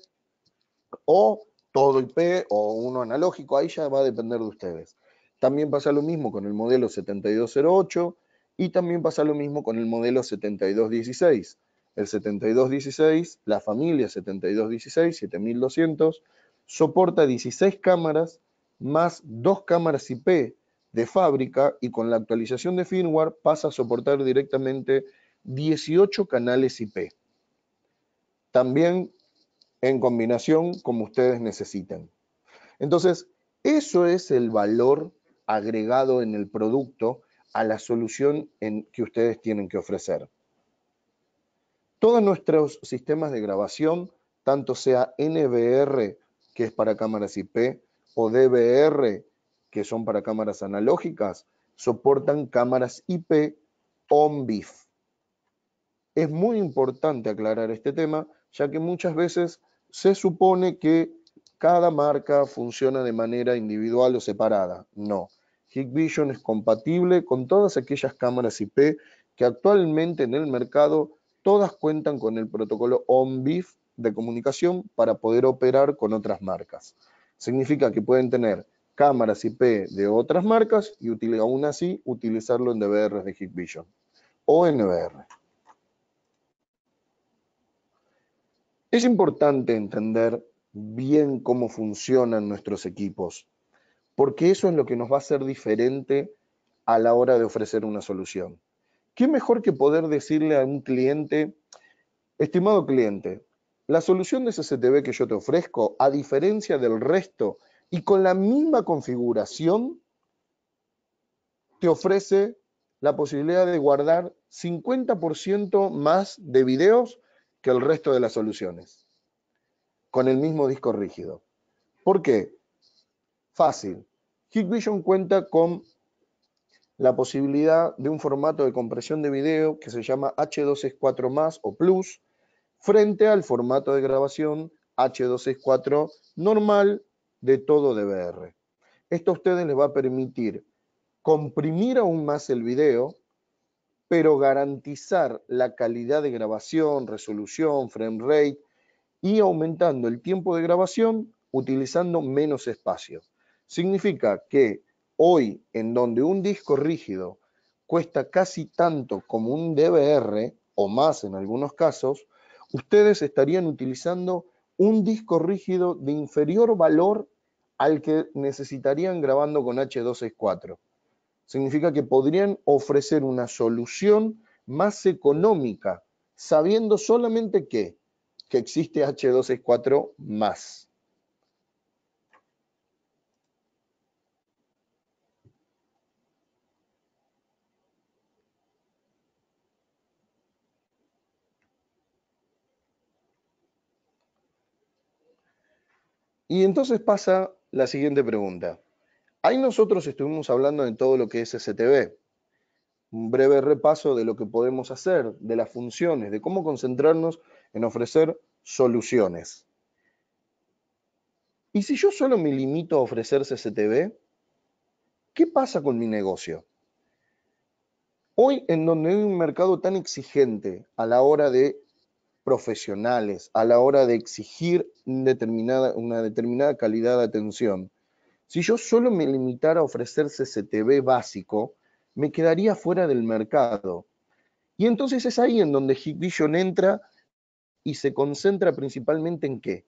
o todo IP o uno analógico, ahí ya va a depender de ustedes. También pasa lo mismo con el modelo 7208 y también pasa lo mismo con el modelo 7216. El 7216, la familia 7216, 7200, soporta 16 cámaras más dos cámaras IP de fábrica y con la actualización de firmware pasa a soportar directamente 18 canales IP. También en combinación como ustedes necesitan. Entonces, eso es el valor agregado en el producto a la solución que ustedes tienen que ofrecer. Todos nuestros sistemas de grabación, tanto sea NVR, que es para cámaras IP, o DVR, que son para cámaras analógicas, soportan cámaras IP on Es muy importante aclarar este tema, ya que muchas veces se supone que cada marca funciona de manera individual o separada. No. Hikvision es compatible con todas aquellas cámaras IP que actualmente en el mercado todas cuentan con el protocolo onvif de comunicación para poder operar con otras marcas. Significa que pueden tener cámaras IP de otras marcas y aún así utilizarlo en DVRs de Hikvision o NVR. Es importante entender bien cómo funcionan nuestros equipos, porque eso es lo que nos va a hacer diferente a la hora de ofrecer una solución. ¿Qué mejor que poder decirle a un cliente, estimado cliente, la solución de CCTV que yo te ofrezco, a diferencia del resto y con la misma configuración, te ofrece la posibilidad de guardar 50% más de videos que el resto de las soluciones, con el mismo disco rígido. ¿Por qué? Fácil. Vision cuenta con la posibilidad de un formato de compresión de video que se llama H264 o Plus, frente al formato de grabación H264 normal de todo DVR. Esto a ustedes les va a permitir comprimir aún más el video, pero garantizar la calidad de grabación, resolución, frame rate y aumentando el tiempo de grabación utilizando menos espacio. Significa que hoy, en donde un disco rígido cuesta casi tanto como un DVR o más en algunos casos, ustedes estarían utilizando un disco rígido de inferior valor al que necesitarían grabando con H264. Significa que podrían ofrecer una solución más económica, sabiendo solamente que, existe H264 más. Y entonces pasa la siguiente pregunta. Ahí nosotros estuvimos hablando de todo lo que es STB. Un breve repaso de lo que podemos hacer, de las funciones, de cómo concentrarnos en ofrecer soluciones. Y si yo solo me limito a ofrecer CCTV, ¿qué pasa con mi negocio? Hoy, en donde hay un mercado tan exigente a la hora de profesionales a la hora de exigir determinada, una determinada calidad de atención. Si yo solo me limitara a ofrecer CCTV básico, me quedaría fuera del mercado. Y entonces es ahí en donde Hikvision entra y se concentra principalmente en qué?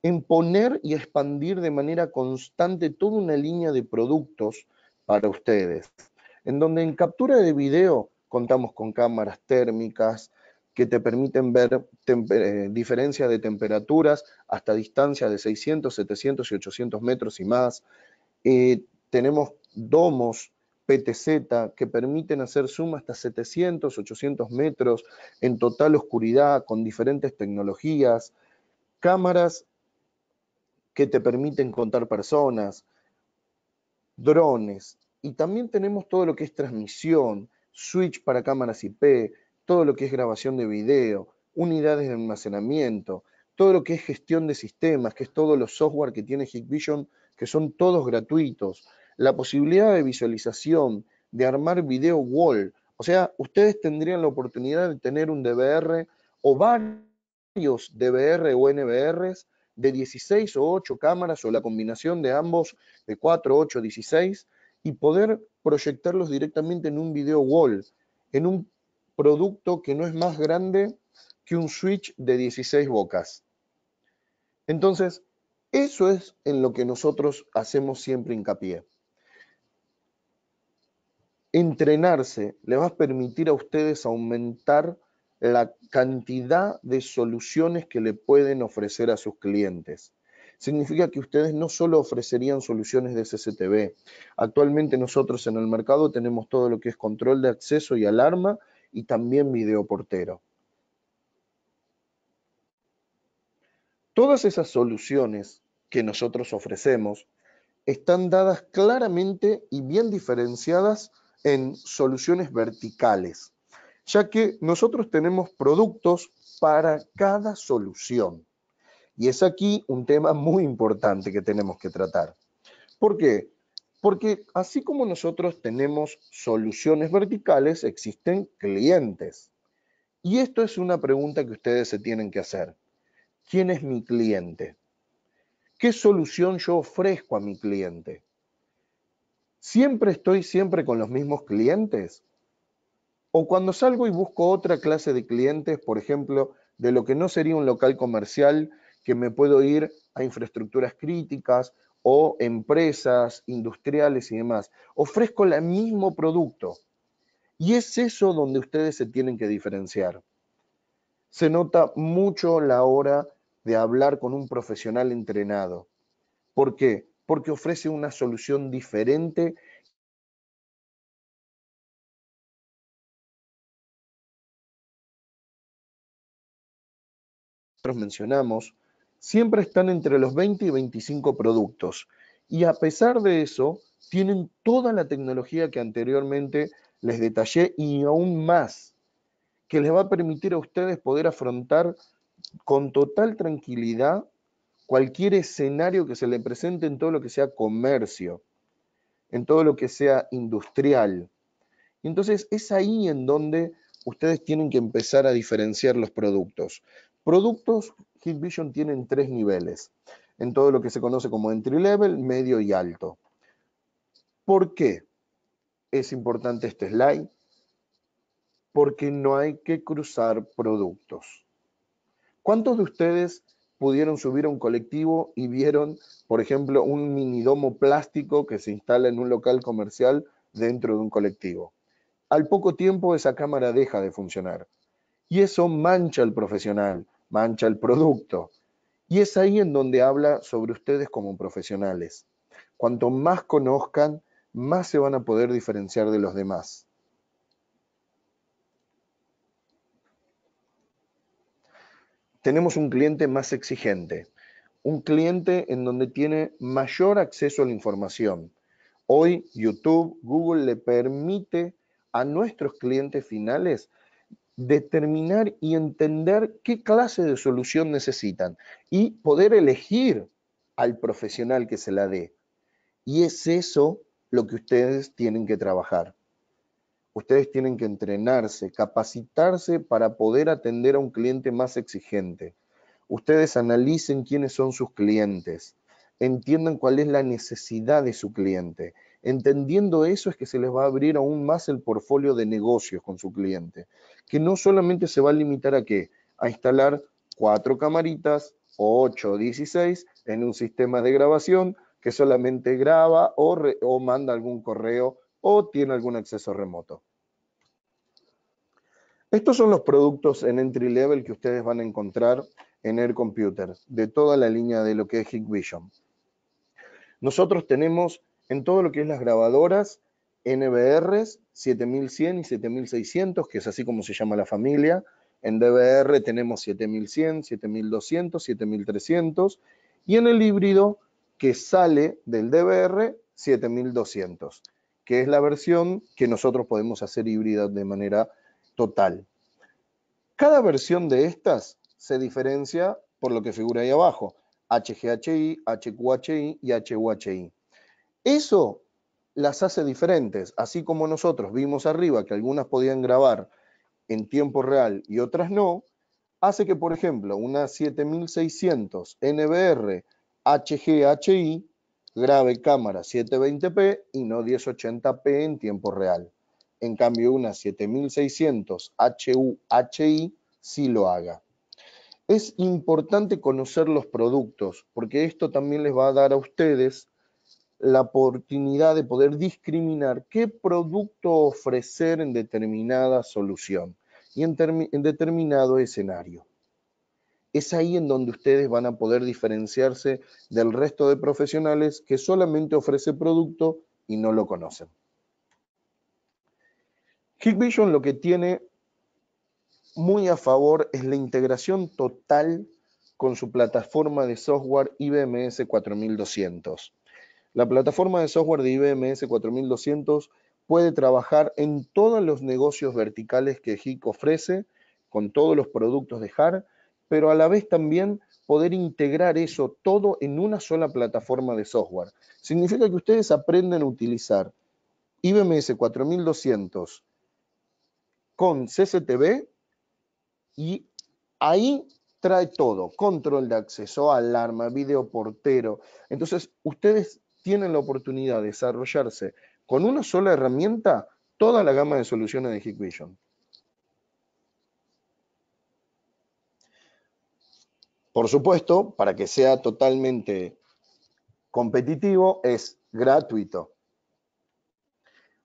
En poner y expandir de manera constante toda una línea de productos para ustedes. En donde en captura de video contamos con cámaras térmicas, que te permiten ver eh, diferencia diferencias de temperaturas hasta distancias de 600, 700 y 800 metros y más. Eh, tenemos domos PTZ que permiten hacer zoom hasta 700, 800 metros en total oscuridad con diferentes tecnologías, cámaras que te permiten contar personas, drones, y también tenemos todo lo que es transmisión, switch para cámaras IP, todo lo que es grabación de video, unidades de almacenamiento, todo lo que es gestión de sistemas, que es todo los software que tiene Hikvision, que son todos gratuitos, la posibilidad de visualización, de armar video wall. O sea, ustedes tendrían la oportunidad de tener un DVR o varios DVR o NVRs de 16 o 8 cámaras o la combinación de ambos de 4, 8, 16 y poder proyectarlos directamente en un video wall, en un producto que no es más grande que un switch de 16 bocas. Entonces, eso es en lo que nosotros hacemos siempre hincapié. Entrenarse le va a permitir a ustedes aumentar la cantidad de soluciones que le pueden ofrecer a sus clientes. Significa que ustedes no solo ofrecerían soluciones de CCTV. Actualmente nosotros en el mercado tenemos todo lo que es control de acceso y alarma, y también videoportero. Todas esas soluciones que nosotros ofrecemos están dadas claramente y bien diferenciadas en soluciones verticales, ya que nosotros tenemos productos para cada solución. Y es aquí un tema muy importante que tenemos que tratar. ¿Por qué? Porque así como nosotros tenemos soluciones verticales, existen clientes. Y esto es una pregunta que ustedes se tienen que hacer. ¿Quién es mi cliente? ¿Qué solución yo ofrezco a mi cliente? ¿Siempre estoy siempre con los mismos clientes? O cuando salgo y busco otra clase de clientes, por ejemplo, de lo que no sería un local comercial, que me puedo ir a infraestructuras críticas, o empresas industriales y demás. Ofrezco el mismo producto. Y es eso donde ustedes se tienen que diferenciar. Se nota mucho la hora de hablar con un profesional entrenado. ¿Por qué? Porque ofrece una solución diferente Nosotros mencionamos, siempre están entre los 20 y 25 productos. Y a pesar de eso, tienen toda la tecnología que anteriormente les detallé y aún más, que les va a permitir a ustedes poder afrontar con total tranquilidad cualquier escenario que se le presente en todo lo que sea comercio, en todo lo que sea industrial. Entonces es ahí en donde ustedes tienen que empezar a diferenciar los productos. Productos HitVision tienen tres niveles, en todo lo que se conoce como entry level, medio y alto. ¿Por qué es importante este slide? Porque no hay que cruzar productos. ¿Cuántos de ustedes pudieron subir a un colectivo y vieron, por ejemplo, un minidomo plástico que se instala en un local comercial dentro de un colectivo? Al poco tiempo esa cámara deja de funcionar y eso mancha al profesional, mancha el producto. Y es ahí en donde habla sobre ustedes como profesionales. Cuanto más conozcan, más se van a poder diferenciar de los demás. Tenemos un cliente más exigente, un cliente en donde tiene mayor acceso a la información. Hoy YouTube, Google le permite a nuestros clientes finales determinar y entender qué clase de solución necesitan y poder elegir al profesional que se la dé. Y es eso lo que ustedes tienen que trabajar. Ustedes tienen que entrenarse, capacitarse para poder atender a un cliente más exigente. Ustedes analicen quiénes son sus clientes, entiendan cuál es la necesidad de su cliente Entendiendo eso es que se les va a abrir aún más el portfolio de negocios con su cliente, que no solamente se va a limitar a qué, a instalar cuatro camaritas, ocho o dieciséis en un sistema de grabación que solamente graba o, o manda algún correo o tiene algún acceso remoto. Estos son los productos en entry level que ustedes van a encontrar en Air Computer, de toda la línea de lo que es Hikvision. Nosotros tenemos en todo lo que es las grabadoras NBRs 7100 y 7600, que es así como se llama la familia. En DBR tenemos 7100, 7200, 7300 y en el híbrido que sale del DBR 7200, que es la versión que nosotros podemos hacer híbrida de manera total. Cada versión de estas se diferencia por lo que figura ahí abajo, HGHI, HQHI y HUHI. Eso las hace diferentes, así como nosotros vimos arriba que algunas podían grabar en tiempo real y otras no, hace que, por ejemplo, una 7600 NBR HGHI grabe cámara 720p y no 1080p en tiempo real. En cambio, una 7600 HUHI sí lo haga. Es importante conocer los productos porque esto también les va a dar a ustedes la oportunidad de poder discriminar qué producto ofrecer en determinada solución y en, determinado escenario. Es ahí en donde ustedes van a poder diferenciarse del resto de profesionales que solamente ofrece producto y no lo conocen. Vision lo que tiene muy a favor es la integración total con su plataforma de software IBMS 4200 la plataforma de software de IBM S4200 puede trabajar en todos los negocios verticales que HIC ofrece, con todos los productos de HAR, pero a la vez también poder integrar eso todo en una sola plataforma de software. Significa que ustedes aprenden a utilizar IBM S4200 con CCTV y ahí trae todo, control de acceso, alarma, video portero. Entonces, ustedes tienen la oportunidad de desarrollarse con una sola herramienta toda la gama de soluciones de Hikvision. Por supuesto, para que sea totalmente competitivo, es gratuito.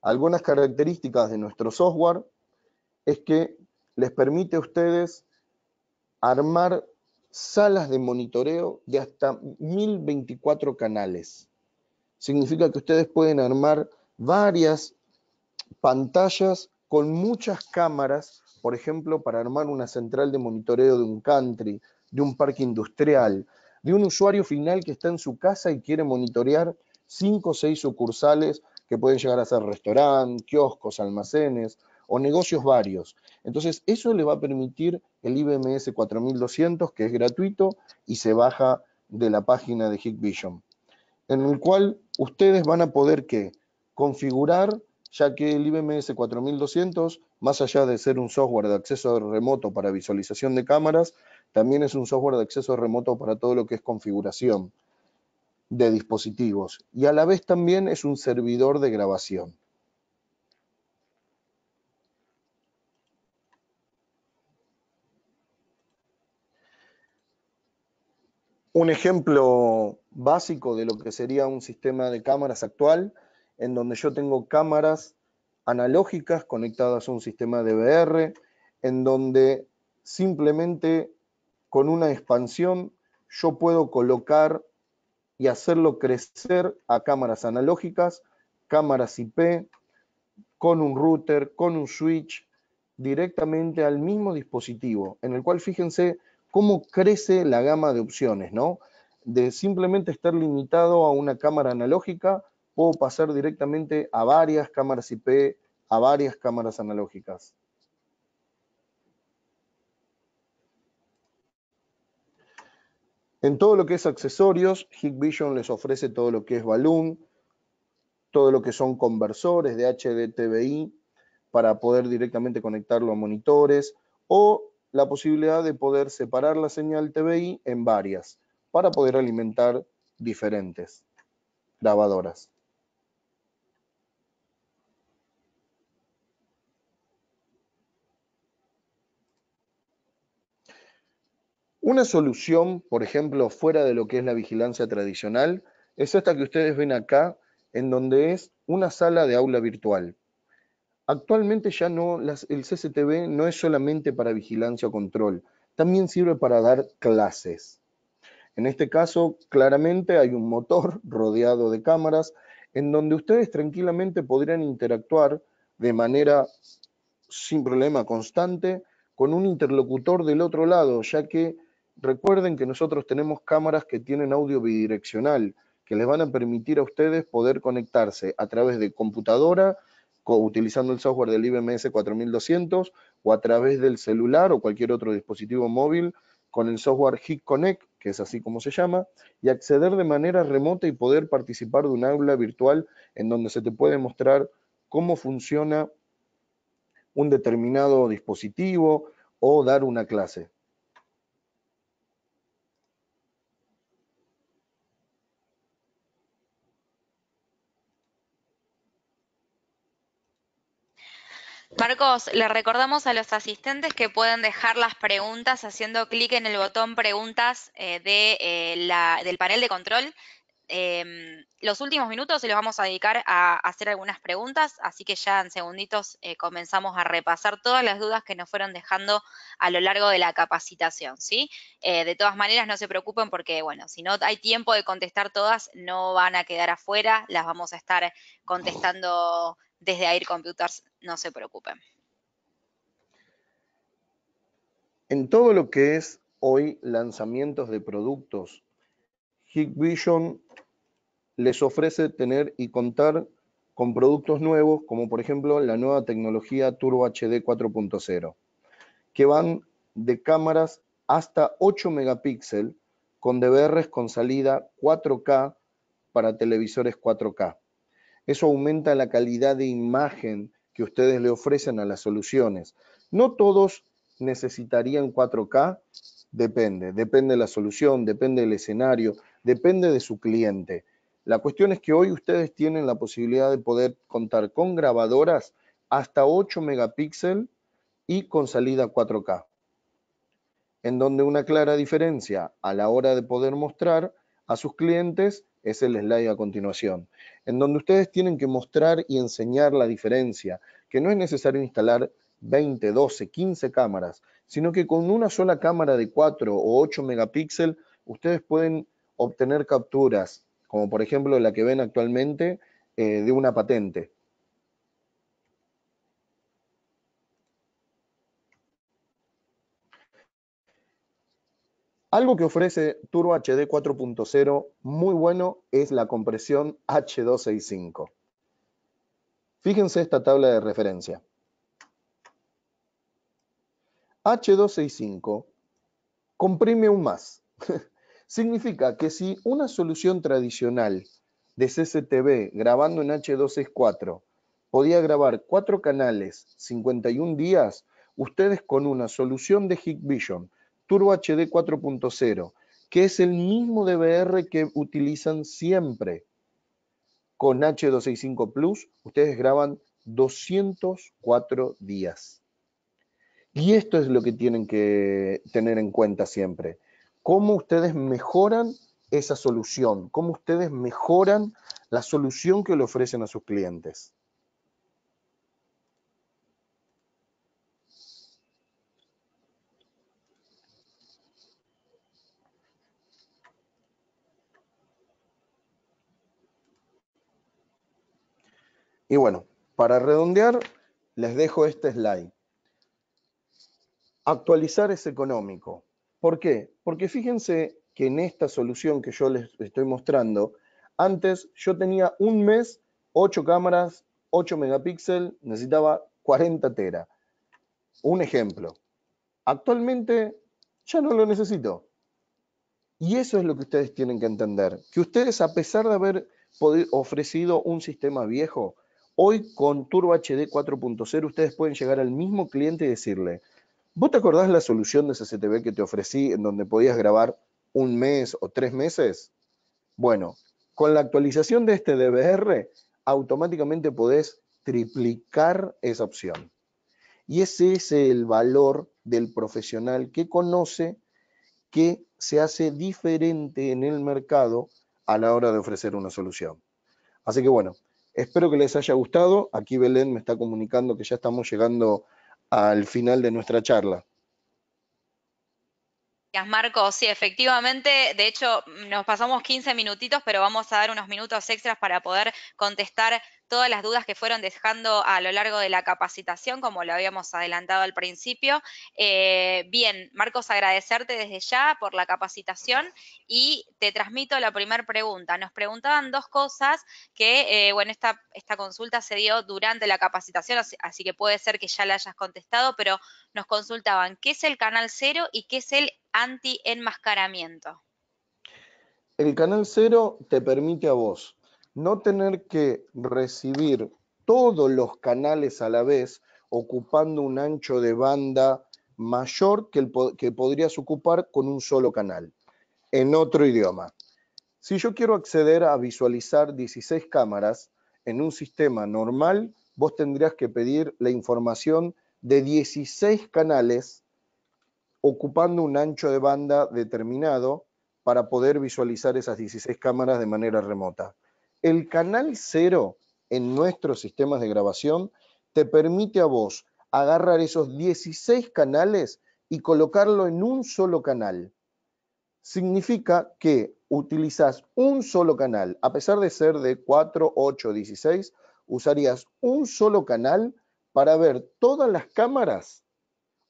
Algunas características de nuestro software es que les permite a ustedes armar salas de monitoreo de hasta 1024 canales significa que ustedes pueden armar varias pantallas con muchas cámaras, por ejemplo, para armar una central de monitoreo de un country, de un parque industrial, de un usuario final que está en su casa y quiere monitorear cinco o seis sucursales que pueden llegar a ser restaurantes, kioscos, almacenes o negocios varios. Entonces, eso le va a permitir el IBMS 4200, que es gratuito y se baja de la página de Hikvision en el cual ustedes van a poder configurar, ya que el IBMS 4200, más allá de ser un software de acceso remoto para visualización de cámaras, también es un software de acceso remoto para todo lo que es configuración de dispositivos y a la vez también es un servidor de grabación. un ejemplo básico de lo que sería un sistema de cámaras actual, en donde yo tengo cámaras analógicas conectadas a un sistema DVR, en donde simplemente con una expansión yo puedo colocar y hacerlo crecer a cámaras analógicas, cámaras IP, con un router, con un switch, directamente al mismo dispositivo, en el cual fíjense cómo crece la gama de opciones, ¿no? De simplemente estar limitado a una cámara analógica, puedo pasar directamente a varias cámaras IP, a varias cámaras analógicas. En todo lo que es accesorios, Vision les ofrece todo lo que es balloon, todo lo que son conversores de HDTVI, para poder directamente conectarlo a monitores o la posibilidad de poder separar la señal TVI en varias para poder alimentar diferentes grabadoras. Una solución, por ejemplo, fuera de lo que es la vigilancia tradicional, es esta que ustedes ven acá, en donde es una sala de aula virtual. Actualmente ya no, el CCTV no es solamente para vigilancia o control, también sirve para dar clases. En este caso, claramente hay un motor rodeado de cámaras en donde ustedes tranquilamente podrían interactuar de manera sin problema constante con un interlocutor del otro lado, ya que recuerden que nosotros tenemos cámaras que tienen audio bidireccional, que les van a permitir a ustedes poder conectarse a través de computadora utilizando el software del IBMS 4200 o a través del celular o cualquier otro dispositivo móvil con el software HIC Connect, que es así como se llama, y acceder de manera remota y poder participar de un aula virtual en donde se te puede mostrar cómo funciona un determinado dispositivo o dar una clase. Marcos, le recordamos a los asistentes que pueden dejar las preguntas haciendo clic en el botón preguntas eh, de, eh, del panel de control. Em, los últimos minutos se los vamos a dedicar a hacer algunas preguntas, así que ya en segunditos eh, comenzamos a repasar todas las dudas que nos fueron dejando a lo largo de la capacitación, ¿sí? de todas maneras, no se preocupen porque, bueno, si no hay tiempo de contestar todas, no van a quedar afuera, las vamos a estar contestando desde Air Computers no se preocupen. En todo lo que es hoy lanzamientos de productos, Hikvision les ofrece tener y contar con productos nuevos, como por ejemplo la nueva tecnología Turbo HD 4.0, que van de cámaras hasta 8 megapíxeles con DVRs con salida 4K para televisores 4K. Eso aumenta la calidad de imagen que ustedes le ofrecen a las soluciones. No todos necesitarían 4K, depende, depende de la solución, depende del escenario, depende de su cliente. La cuestión es que hoy ustedes tienen la posibilidad de poder contar con grabadoras hasta 8 megapíxeles y con salida 4K, en donde una clara diferencia a la hora de poder mostrar a sus clientes es el slide a continuación, en donde ustedes tienen que mostrar y enseñar la diferencia, que no es necesario instalar 20, 12, 15 cámaras, sino que con una sola cámara de 4 o 8 megapíxeles ustedes pueden obtener capturas, como por ejemplo la que ven actualmente eh, de una patente. Algo que ofrece Turbo HD 4.0 muy bueno es la compresión H265. Fíjense esta tabla de referencia. H265 comprime un más. Significa que si una solución tradicional de CCTV grabando en H264 podía grabar cuatro canales 51 días, ustedes con una solución de Hikvision Turbo HD 4.0, que es el mismo DVR que utilizan siempre. Con H265 Plus, ustedes graban 204 días. Y esto es lo que tienen que tener en cuenta siempre. Cómo ustedes mejoran esa solución, cómo ustedes mejoran la solución que le ofrecen a sus clientes. Y bueno, para redondear, les dejo este slide. Actualizar es económico. ¿Por qué? Porque fíjense que en esta solución que yo les estoy mostrando, antes yo tenía un mes, 8 cámaras, 8 megapíxeles, necesitaba 40 tera. Un ejemplo. Actualmente ya no lo necesito. Y eso es lo que ustedes tienen que entender. Que ustedes, a pesar de haber ofrecido un sistema viejo, Hoy con Turbo HD 4.0 ustedes pueden llegar al mismo cliente y decirle, ¿vos te acordás la solución de CCTV que te ofrecí en donde podías grabar un mes o tres meses? Bueno, con la actualización de este DVR, automáticamente podés triplicar esa opción. Y ese es el valor del profesional que conoce que se hace diferente en el mercado a la hora de ofrecer una solución. Así que bueno, Espero que les haya gustado. Aquí Belén me está comunicando que ya estamos llegando al final de nuestra charla. Gracias, Marco. Sí, efectivamente, de hecho, nos pasamos 15 minutitos, pero vamos a dar unos minutos extras para poder contestar todas las dudas que fueron dejando a lo largo de la capacitación, como lo habíamos adelantado al principio. Eh, bien, Marcos, agradecerte desde ya por la capacitación y te transmito la primera pregunta. Nos preguntaban dos cosas que, eh, bueno, esta, esta consulta se dio durante la capacitación, así, así que puede ser que ya la hayas contestado, pero nos consultaban qué es el canal cero y qué es el anti-enmascaramiento. El canal cero te permite a vos no tener que recibir todos los canales a la vez, ocupando un ancho de banda mayor que, el, que podrías ocupar con un solo canal, en otro idioma. Si yo quiero acceder a visualizar 16 cámaras en un sistema normal, vos tendrías que pedir la información de 16 canales ocupando un ancho de banda determinado para poder visualizar esas 16 cámaras de manera remota. El canal cero en nuestros sistemas de grabación te permite a vos agarrar esos 16 canales y colocarlo en un solo canal. Significa que utilizas un solo canal, a pesar de ser de 4, 8, 16, usarías un solo canal para ver todas las cámaras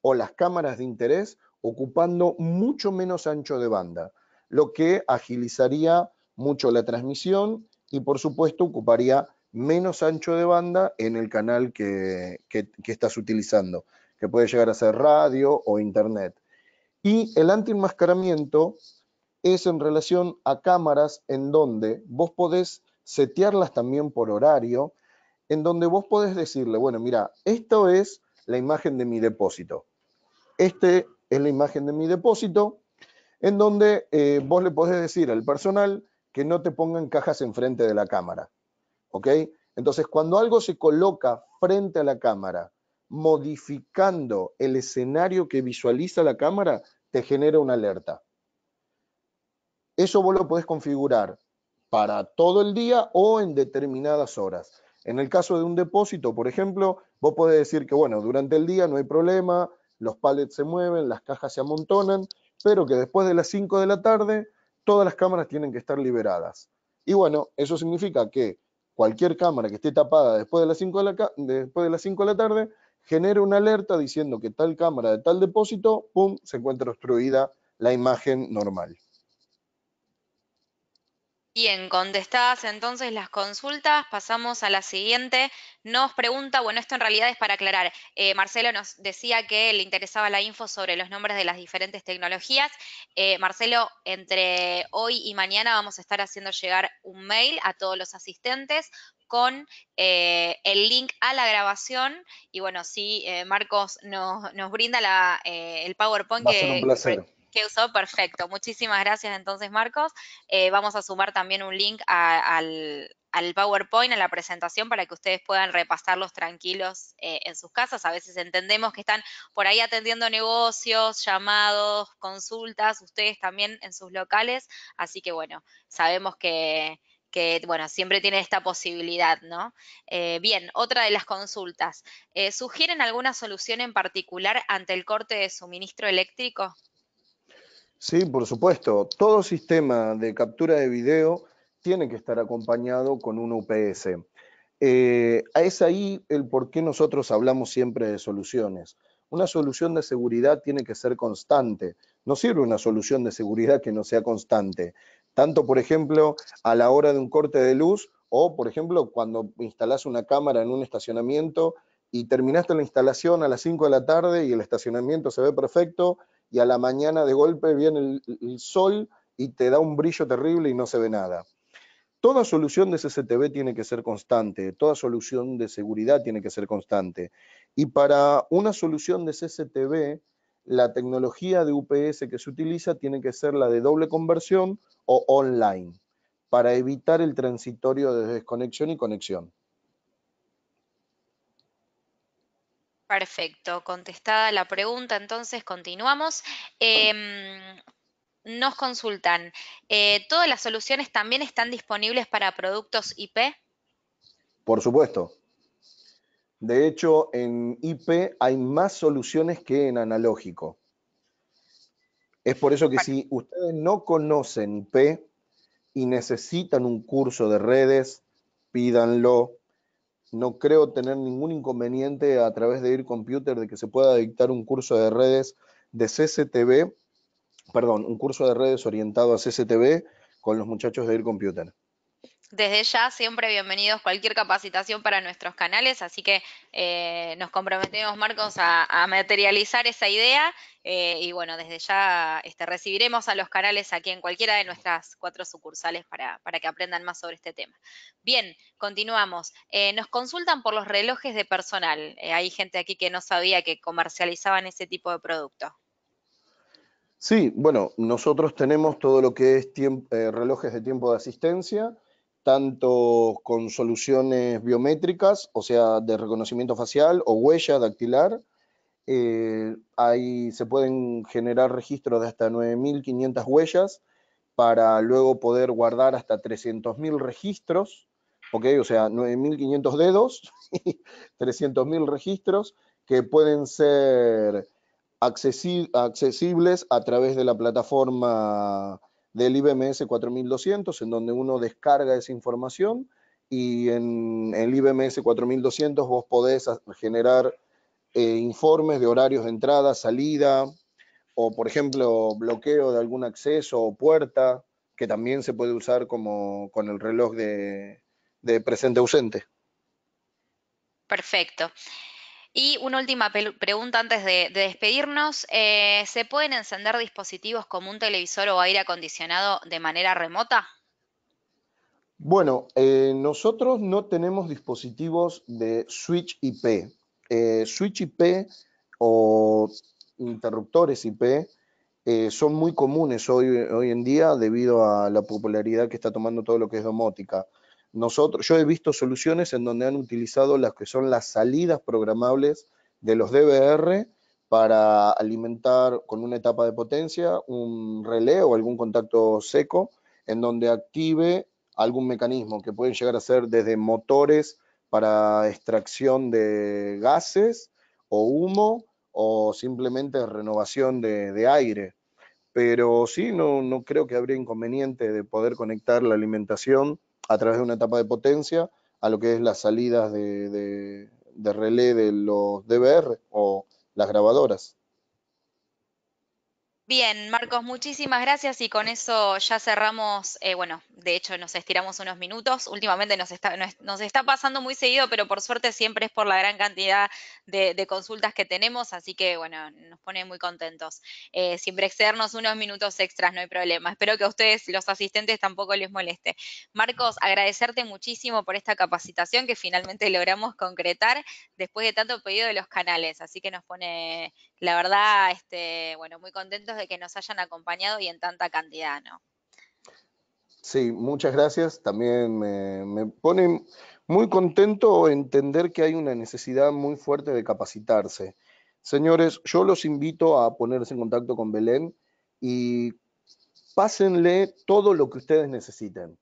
o las cámaras de interés ocupando mucho menos ancho de banda, lo que agilizaría mucho la transmisión y por supuesto ocuparía menos ancho de banda en el canal que, estás utilizando, que puede llegar a ser radio o internet. Y el anti-enmascaramiento es en relación a cámaras en donde vos podés setearlas también por horario, en donde vos podés decirle, bueno, mira, esto es la imagen de mi depósito. Este es la imagen de mi depósito, en donde eh, vos le podés decir al personal que no te pongan cajas enfrente de la cámara. ¿Ok? Entonces, cuando algo se coloca frente a la cámara, modificando el escenario que visualiza la cámara, te genera una alerta. Eso vos lo podés configurar para todo el día o en determinadas horas. En el caso de un depósito, por ejemplo, vos podés decir que, bueno, durante el día no hay problema, los pallets se mueven, las cajas se amontonan, pero que después de las 5 de la tarde todas las cámaras tienen que estar liberadas. Y bueno, eso significa que cualquier cámara que esté tapada después de las 5 de la, de, de la tarde genera una alerta diciendo que tal cámara de tal depósito, ¡pum!, se encuentra obstruida la imagen normal. Bien, contestadas entonces las consultas, pasamos a la siguiente. Nos pregunta, bueno, esto en realidad es para aclarar. Eh, Marcelo nos decía que le interesaba la info sobre los nombres de las diferentes tecnologías. Eh, Marcelo, entre hoy y mañana vamos a estar haciendo llegar un mail a todos los asistentes con eh, el link a la grabación. Y bueno, si sí, Marcos nos, brinda la, el PowerPoint. un placer. ¿Qué usó, perfecto. Muchísimas gracias entonces, Marcos. Eh, vamos a sumar también un link al, PowerPoint, a la presentación, para que ustedes puedan repasarlos tranquilos eh, en sus casas. A veces entendemos que están por ahí atendiendo negocios, llamados, consultas, ustedes también en sus locales. Así que bueno, sabemos que, bueno, siempre tiene esta posibilidad, ¿no? Eh, bien, otra de las consultas. ¿Sugieren alguna solución en particular ante el corte de suministro eléctrico? Sí, por supuesto. Todo sistema de captura de video tiene que estar acompañado con un UPS. Eh, es ahí el por qué nosotros hablamos siempre de soluciones. Una solución de seguridad tiene que ser constante. No sirve una solución de seguridad que no sea constante. Tanto, por ejemplo, a la hora de un corte de luz o, por ejemplo, cuando instalás una cámara en un estacionamiento y terminaste la instalación a las 5 de la tarde y el estacionamiento se ve perfecto y a la mañana de golpe viene el, sol y te da un brillo terrible y no se ve nada. Toda solución de CCTV tiene que ser constante, toda solución de seguridad tiene que ser constante. Y para una solución de CCTV, la tecnología de UPS que se utiliza tiene que ser la de doble conversión o online, para evitar el transitorio de desconexión y conexión. Perfecto, contestada la pregunta, entonces continuamos. Em, nos consultan, eh, ¿todas las soluciones también están disponibles para productos IP? Por supuesto. De hecho, en IP hay más soluciones que en analógico. Es por eso que si ustedes no conocen IP y necesitan un curso de redes, pídanlo, no creo tener ningún inconveniente a través de ir computer de que se pueda dictar un curso de redes de CCTV, perdón, un curso de redes orientado a CCTV con los muchachos de ir computer. Desde ya, siempre bienvenidos cualquier capacitación para nuestros canales, así que eh, nos comprometemos, Marcos, a, materializar esa idea eh, y bueno, desde ya este, recibiremos a los canales aquí en cualquiera de nuestras cuatro sucursales para, que aprendan más sobre este tema. Bien, continuamos. Eh, nos consultan por los relojes de personal. hay gente aquí que no sabía que comercializaban ese tipo de producto. Sí, bueno, nosotros tenemos todo lo que es relojes de tiempo de asistencia, tanto con soluciones biométricas, o sea, de reconocimiento facial o huella dactilar. Eh, ahí se pueden generar registros de hasta 9.500 huellas para luego poder guardar hasta 300.000 registros, ¿ok? O sea, 9.500 dedos, 300.000 registros que pueden ser accesibles a través de la plataforma del IBMS 4200, en donde uno descarga esa información y en, el IBMS 4200 vos podés generar eh, informes de horarios de entrada, salida, o por ejemplo bloqueo de algún acceso o puerta, que también se puede usar como con el reloj de, de presente ausente. Perfecto. Y una última pregunta antes de, despedirnos. Eh, ¿Se pueden encender dispositivos como un televisor o aire acondicionado de manera remota? Bueno, eh, nosotros no tenemos dispositivos de switch IP. Eh, switch IP o interruptores IP son muy comunes hoy en día debido a la popularidad que está tomando todo lo que es domótica yo he visto soluciones en donde han utilizado las que son las salidas programables de los DVR para alimentar con una etapa de potencia un relé o algún contacto seco en donde active algún mecanismo que pueden llegar a ser desde motores para extracción de gases o humo o simplemente renovación de, aire. Pero sí, no, no creo que habría inconveniente de poder conectar la alimentación a través de una etapa de potencia a lo que es las salidas de, de, relé de los DVR o las grabadoras. Bien, Marcos, muchísimas gracias y con eso ya cerramos, eh, bueno, de hecho nos estiramos unos minutos, últimamente nos está, pasando muy seguido, pero por suerte siempre es por la gran cantidad de, consultas que tenemos, así que bueno, nos pone muy contentos. Eh, siempre excedernos unos minutos extras, no hay problema. Espero que a ustedes, los asistentes, tampoco les moleste. Marcos, agradecerte muchísimo por esta capacitación que finalmente logramos concretar después de tanto pedido de los canales, así que nos pone la verdad, este, bueno, muy contentos de que nos hayan acompañado y en tanta cantidad, ¿no? Sí, muchas gracias. También me, me pone muy contento entender que hay una necesidad muy fuerte de capacitarse. Señores, yo los invito a ponerse en contacto con Belén y pásenle todo lo que ustedes necesiten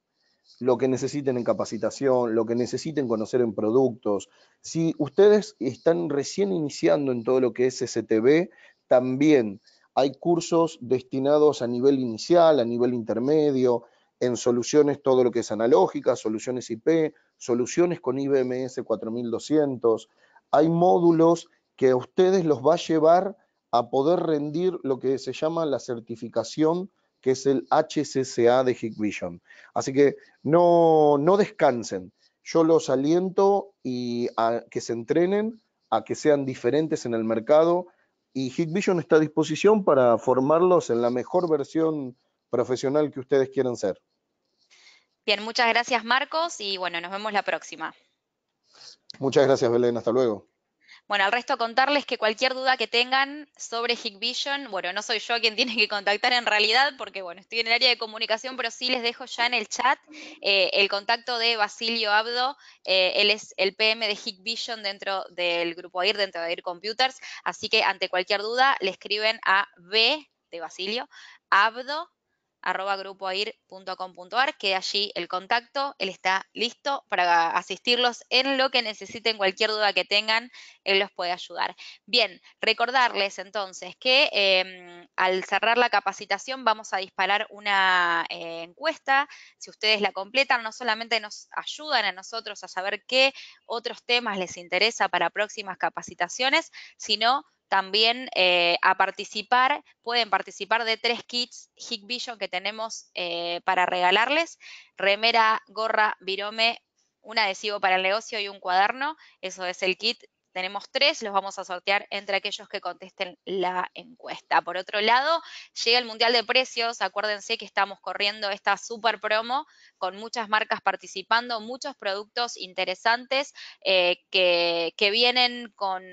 lo que necesiten en capacitación, lo que necesiten conocer en productos. Si ustedes están recién iniciando en todo lo que es STB, también hay cursos destinados a nivel inicial, a nivel intermedio, en soluciones todo lo que es analógica, soluciones IP, soluciones con IBMS 4200. Hay módulos que a ustedes los va a llevar a poder rendir lo que se llama la certificación que es el HCCA de Hikvision. Así que no, descansen. Yo los aliento y a que se entrenen, a que sean diferentes en el mercado y Hikvision está a disposición para formarlos en la mejor versión profesional que ustedes quieran ser. Bien, muchas gracias Marcos y bueno, nos vemos la próxima. Muchas gracias Belén, hasta luego. Bueno, al resto contarles que cualquier duda que tengan sobre Vision, bueno, no soy yo quien tiene que contactar en realidad, porque bueno, estoy en el área de comunicación, pero sí les dejo ya en el chat eh, el contacto de Basilio Abdo, eh, él es el PM de Vision dentro del grupo AIR, dentro de AIR Computers, así que ante cualquier duda le escriben a B de Basilio, abdo arroba grupoair.com.ar, que allí el contacto, él está listo para asistirlos en lo que necesiten, cualquier duda que tengan, él los puede ayudar. Bien, recordarles entonces que em, al cerrar la capacitación vamos a disparar una eh, encuesta, si ustedes la completan, no solamente nos ayudan a nosotros a saber qué otros temas les interesa para próximas capacitaciones, sino también eh, a participar, pueden participar de tres kits Vision que tenemos eh, para regalarles, remera, gorra, virome, un adhesivo para el negocio y un cuaderno, eso es el kit tenemos tres, los vamos a sortear entre aquellos que contesten la encuesta. Por otro lado, llega el Mundial de Precios, acuérdense que estamos corriendo esta super promo con muchas marcas participando, muchos productos interesantes eh, que, vienen con,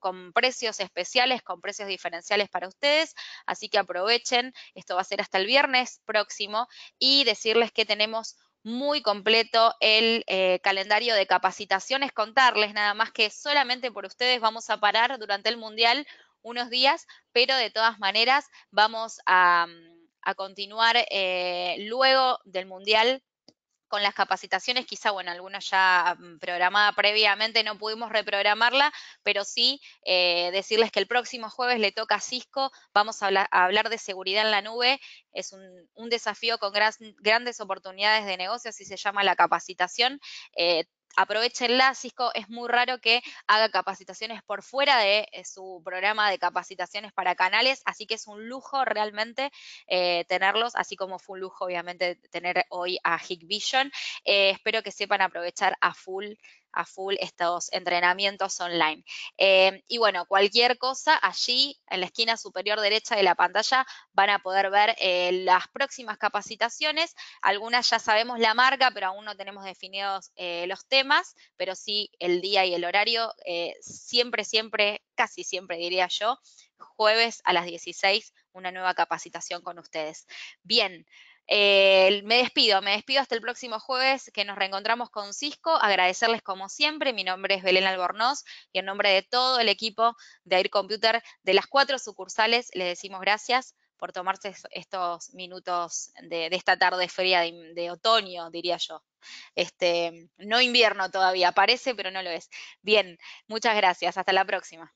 con precios especiales, con precios diferenciales para ustedes, así que aprovechen, esto va a ser hasta el viernes próximo y decirles que tenemos muy completo el eh, calendario de capacitaciones. Contarles nada más que solamente por ustedes vamos a parar durante el Mundial unos días, pero de todas maneras vamos a, mm, continuar eh, luego del Mundial con las capacitaciones, quizá, bueno, alguna ya mm, programada previamente no pudimos reprogramarla, pero sí eh, decirles que el próximo jueves le toca a Cisco, vamos a, hablar, de seguridad en la nube, es un, desafío con grandes oportunidades de negocio, así se llama la capacitación. Eh, aprovechenla, Cisco es muy raro que haga capacitaciones por fuera de eh, su programa de capacitaciones para canales, así que es un lujo realmente eh, tenerlos, así como fue un lujo obviamente tener hoy a Hikvision. Eh, espero que sepan aprovechar a full a full estos entrenamientos online. Em, y bueno, cualquier cosa, allí en la esquina superior derecha de la pantalla van a poder ver eh, las próximas capacitaciones. Algunas ya sabemos la marca, pero aún no tenemos definidos eh, los temas, pero sí el día y el horario, eh, siempre, siempre, casi siempre diría yo, jueves a las 16, una nueva capacitación con ustedes. Bien. Eh, me despido, me despido hasta el próximo jueves que nos reencontramos con Cisco. Agradecerles como siempre. Mi nombre es Belén Albornoz y en nombre de todo el equipo de Air Computer de las cuatro sucursales les decimos gracias por tomarse estos minutos de, esta tarde fría de, de, otoño, diría yo. Este, no invierno todavía, parece, pero no lo es. Bien, muchas gracias. Hasta la próxima.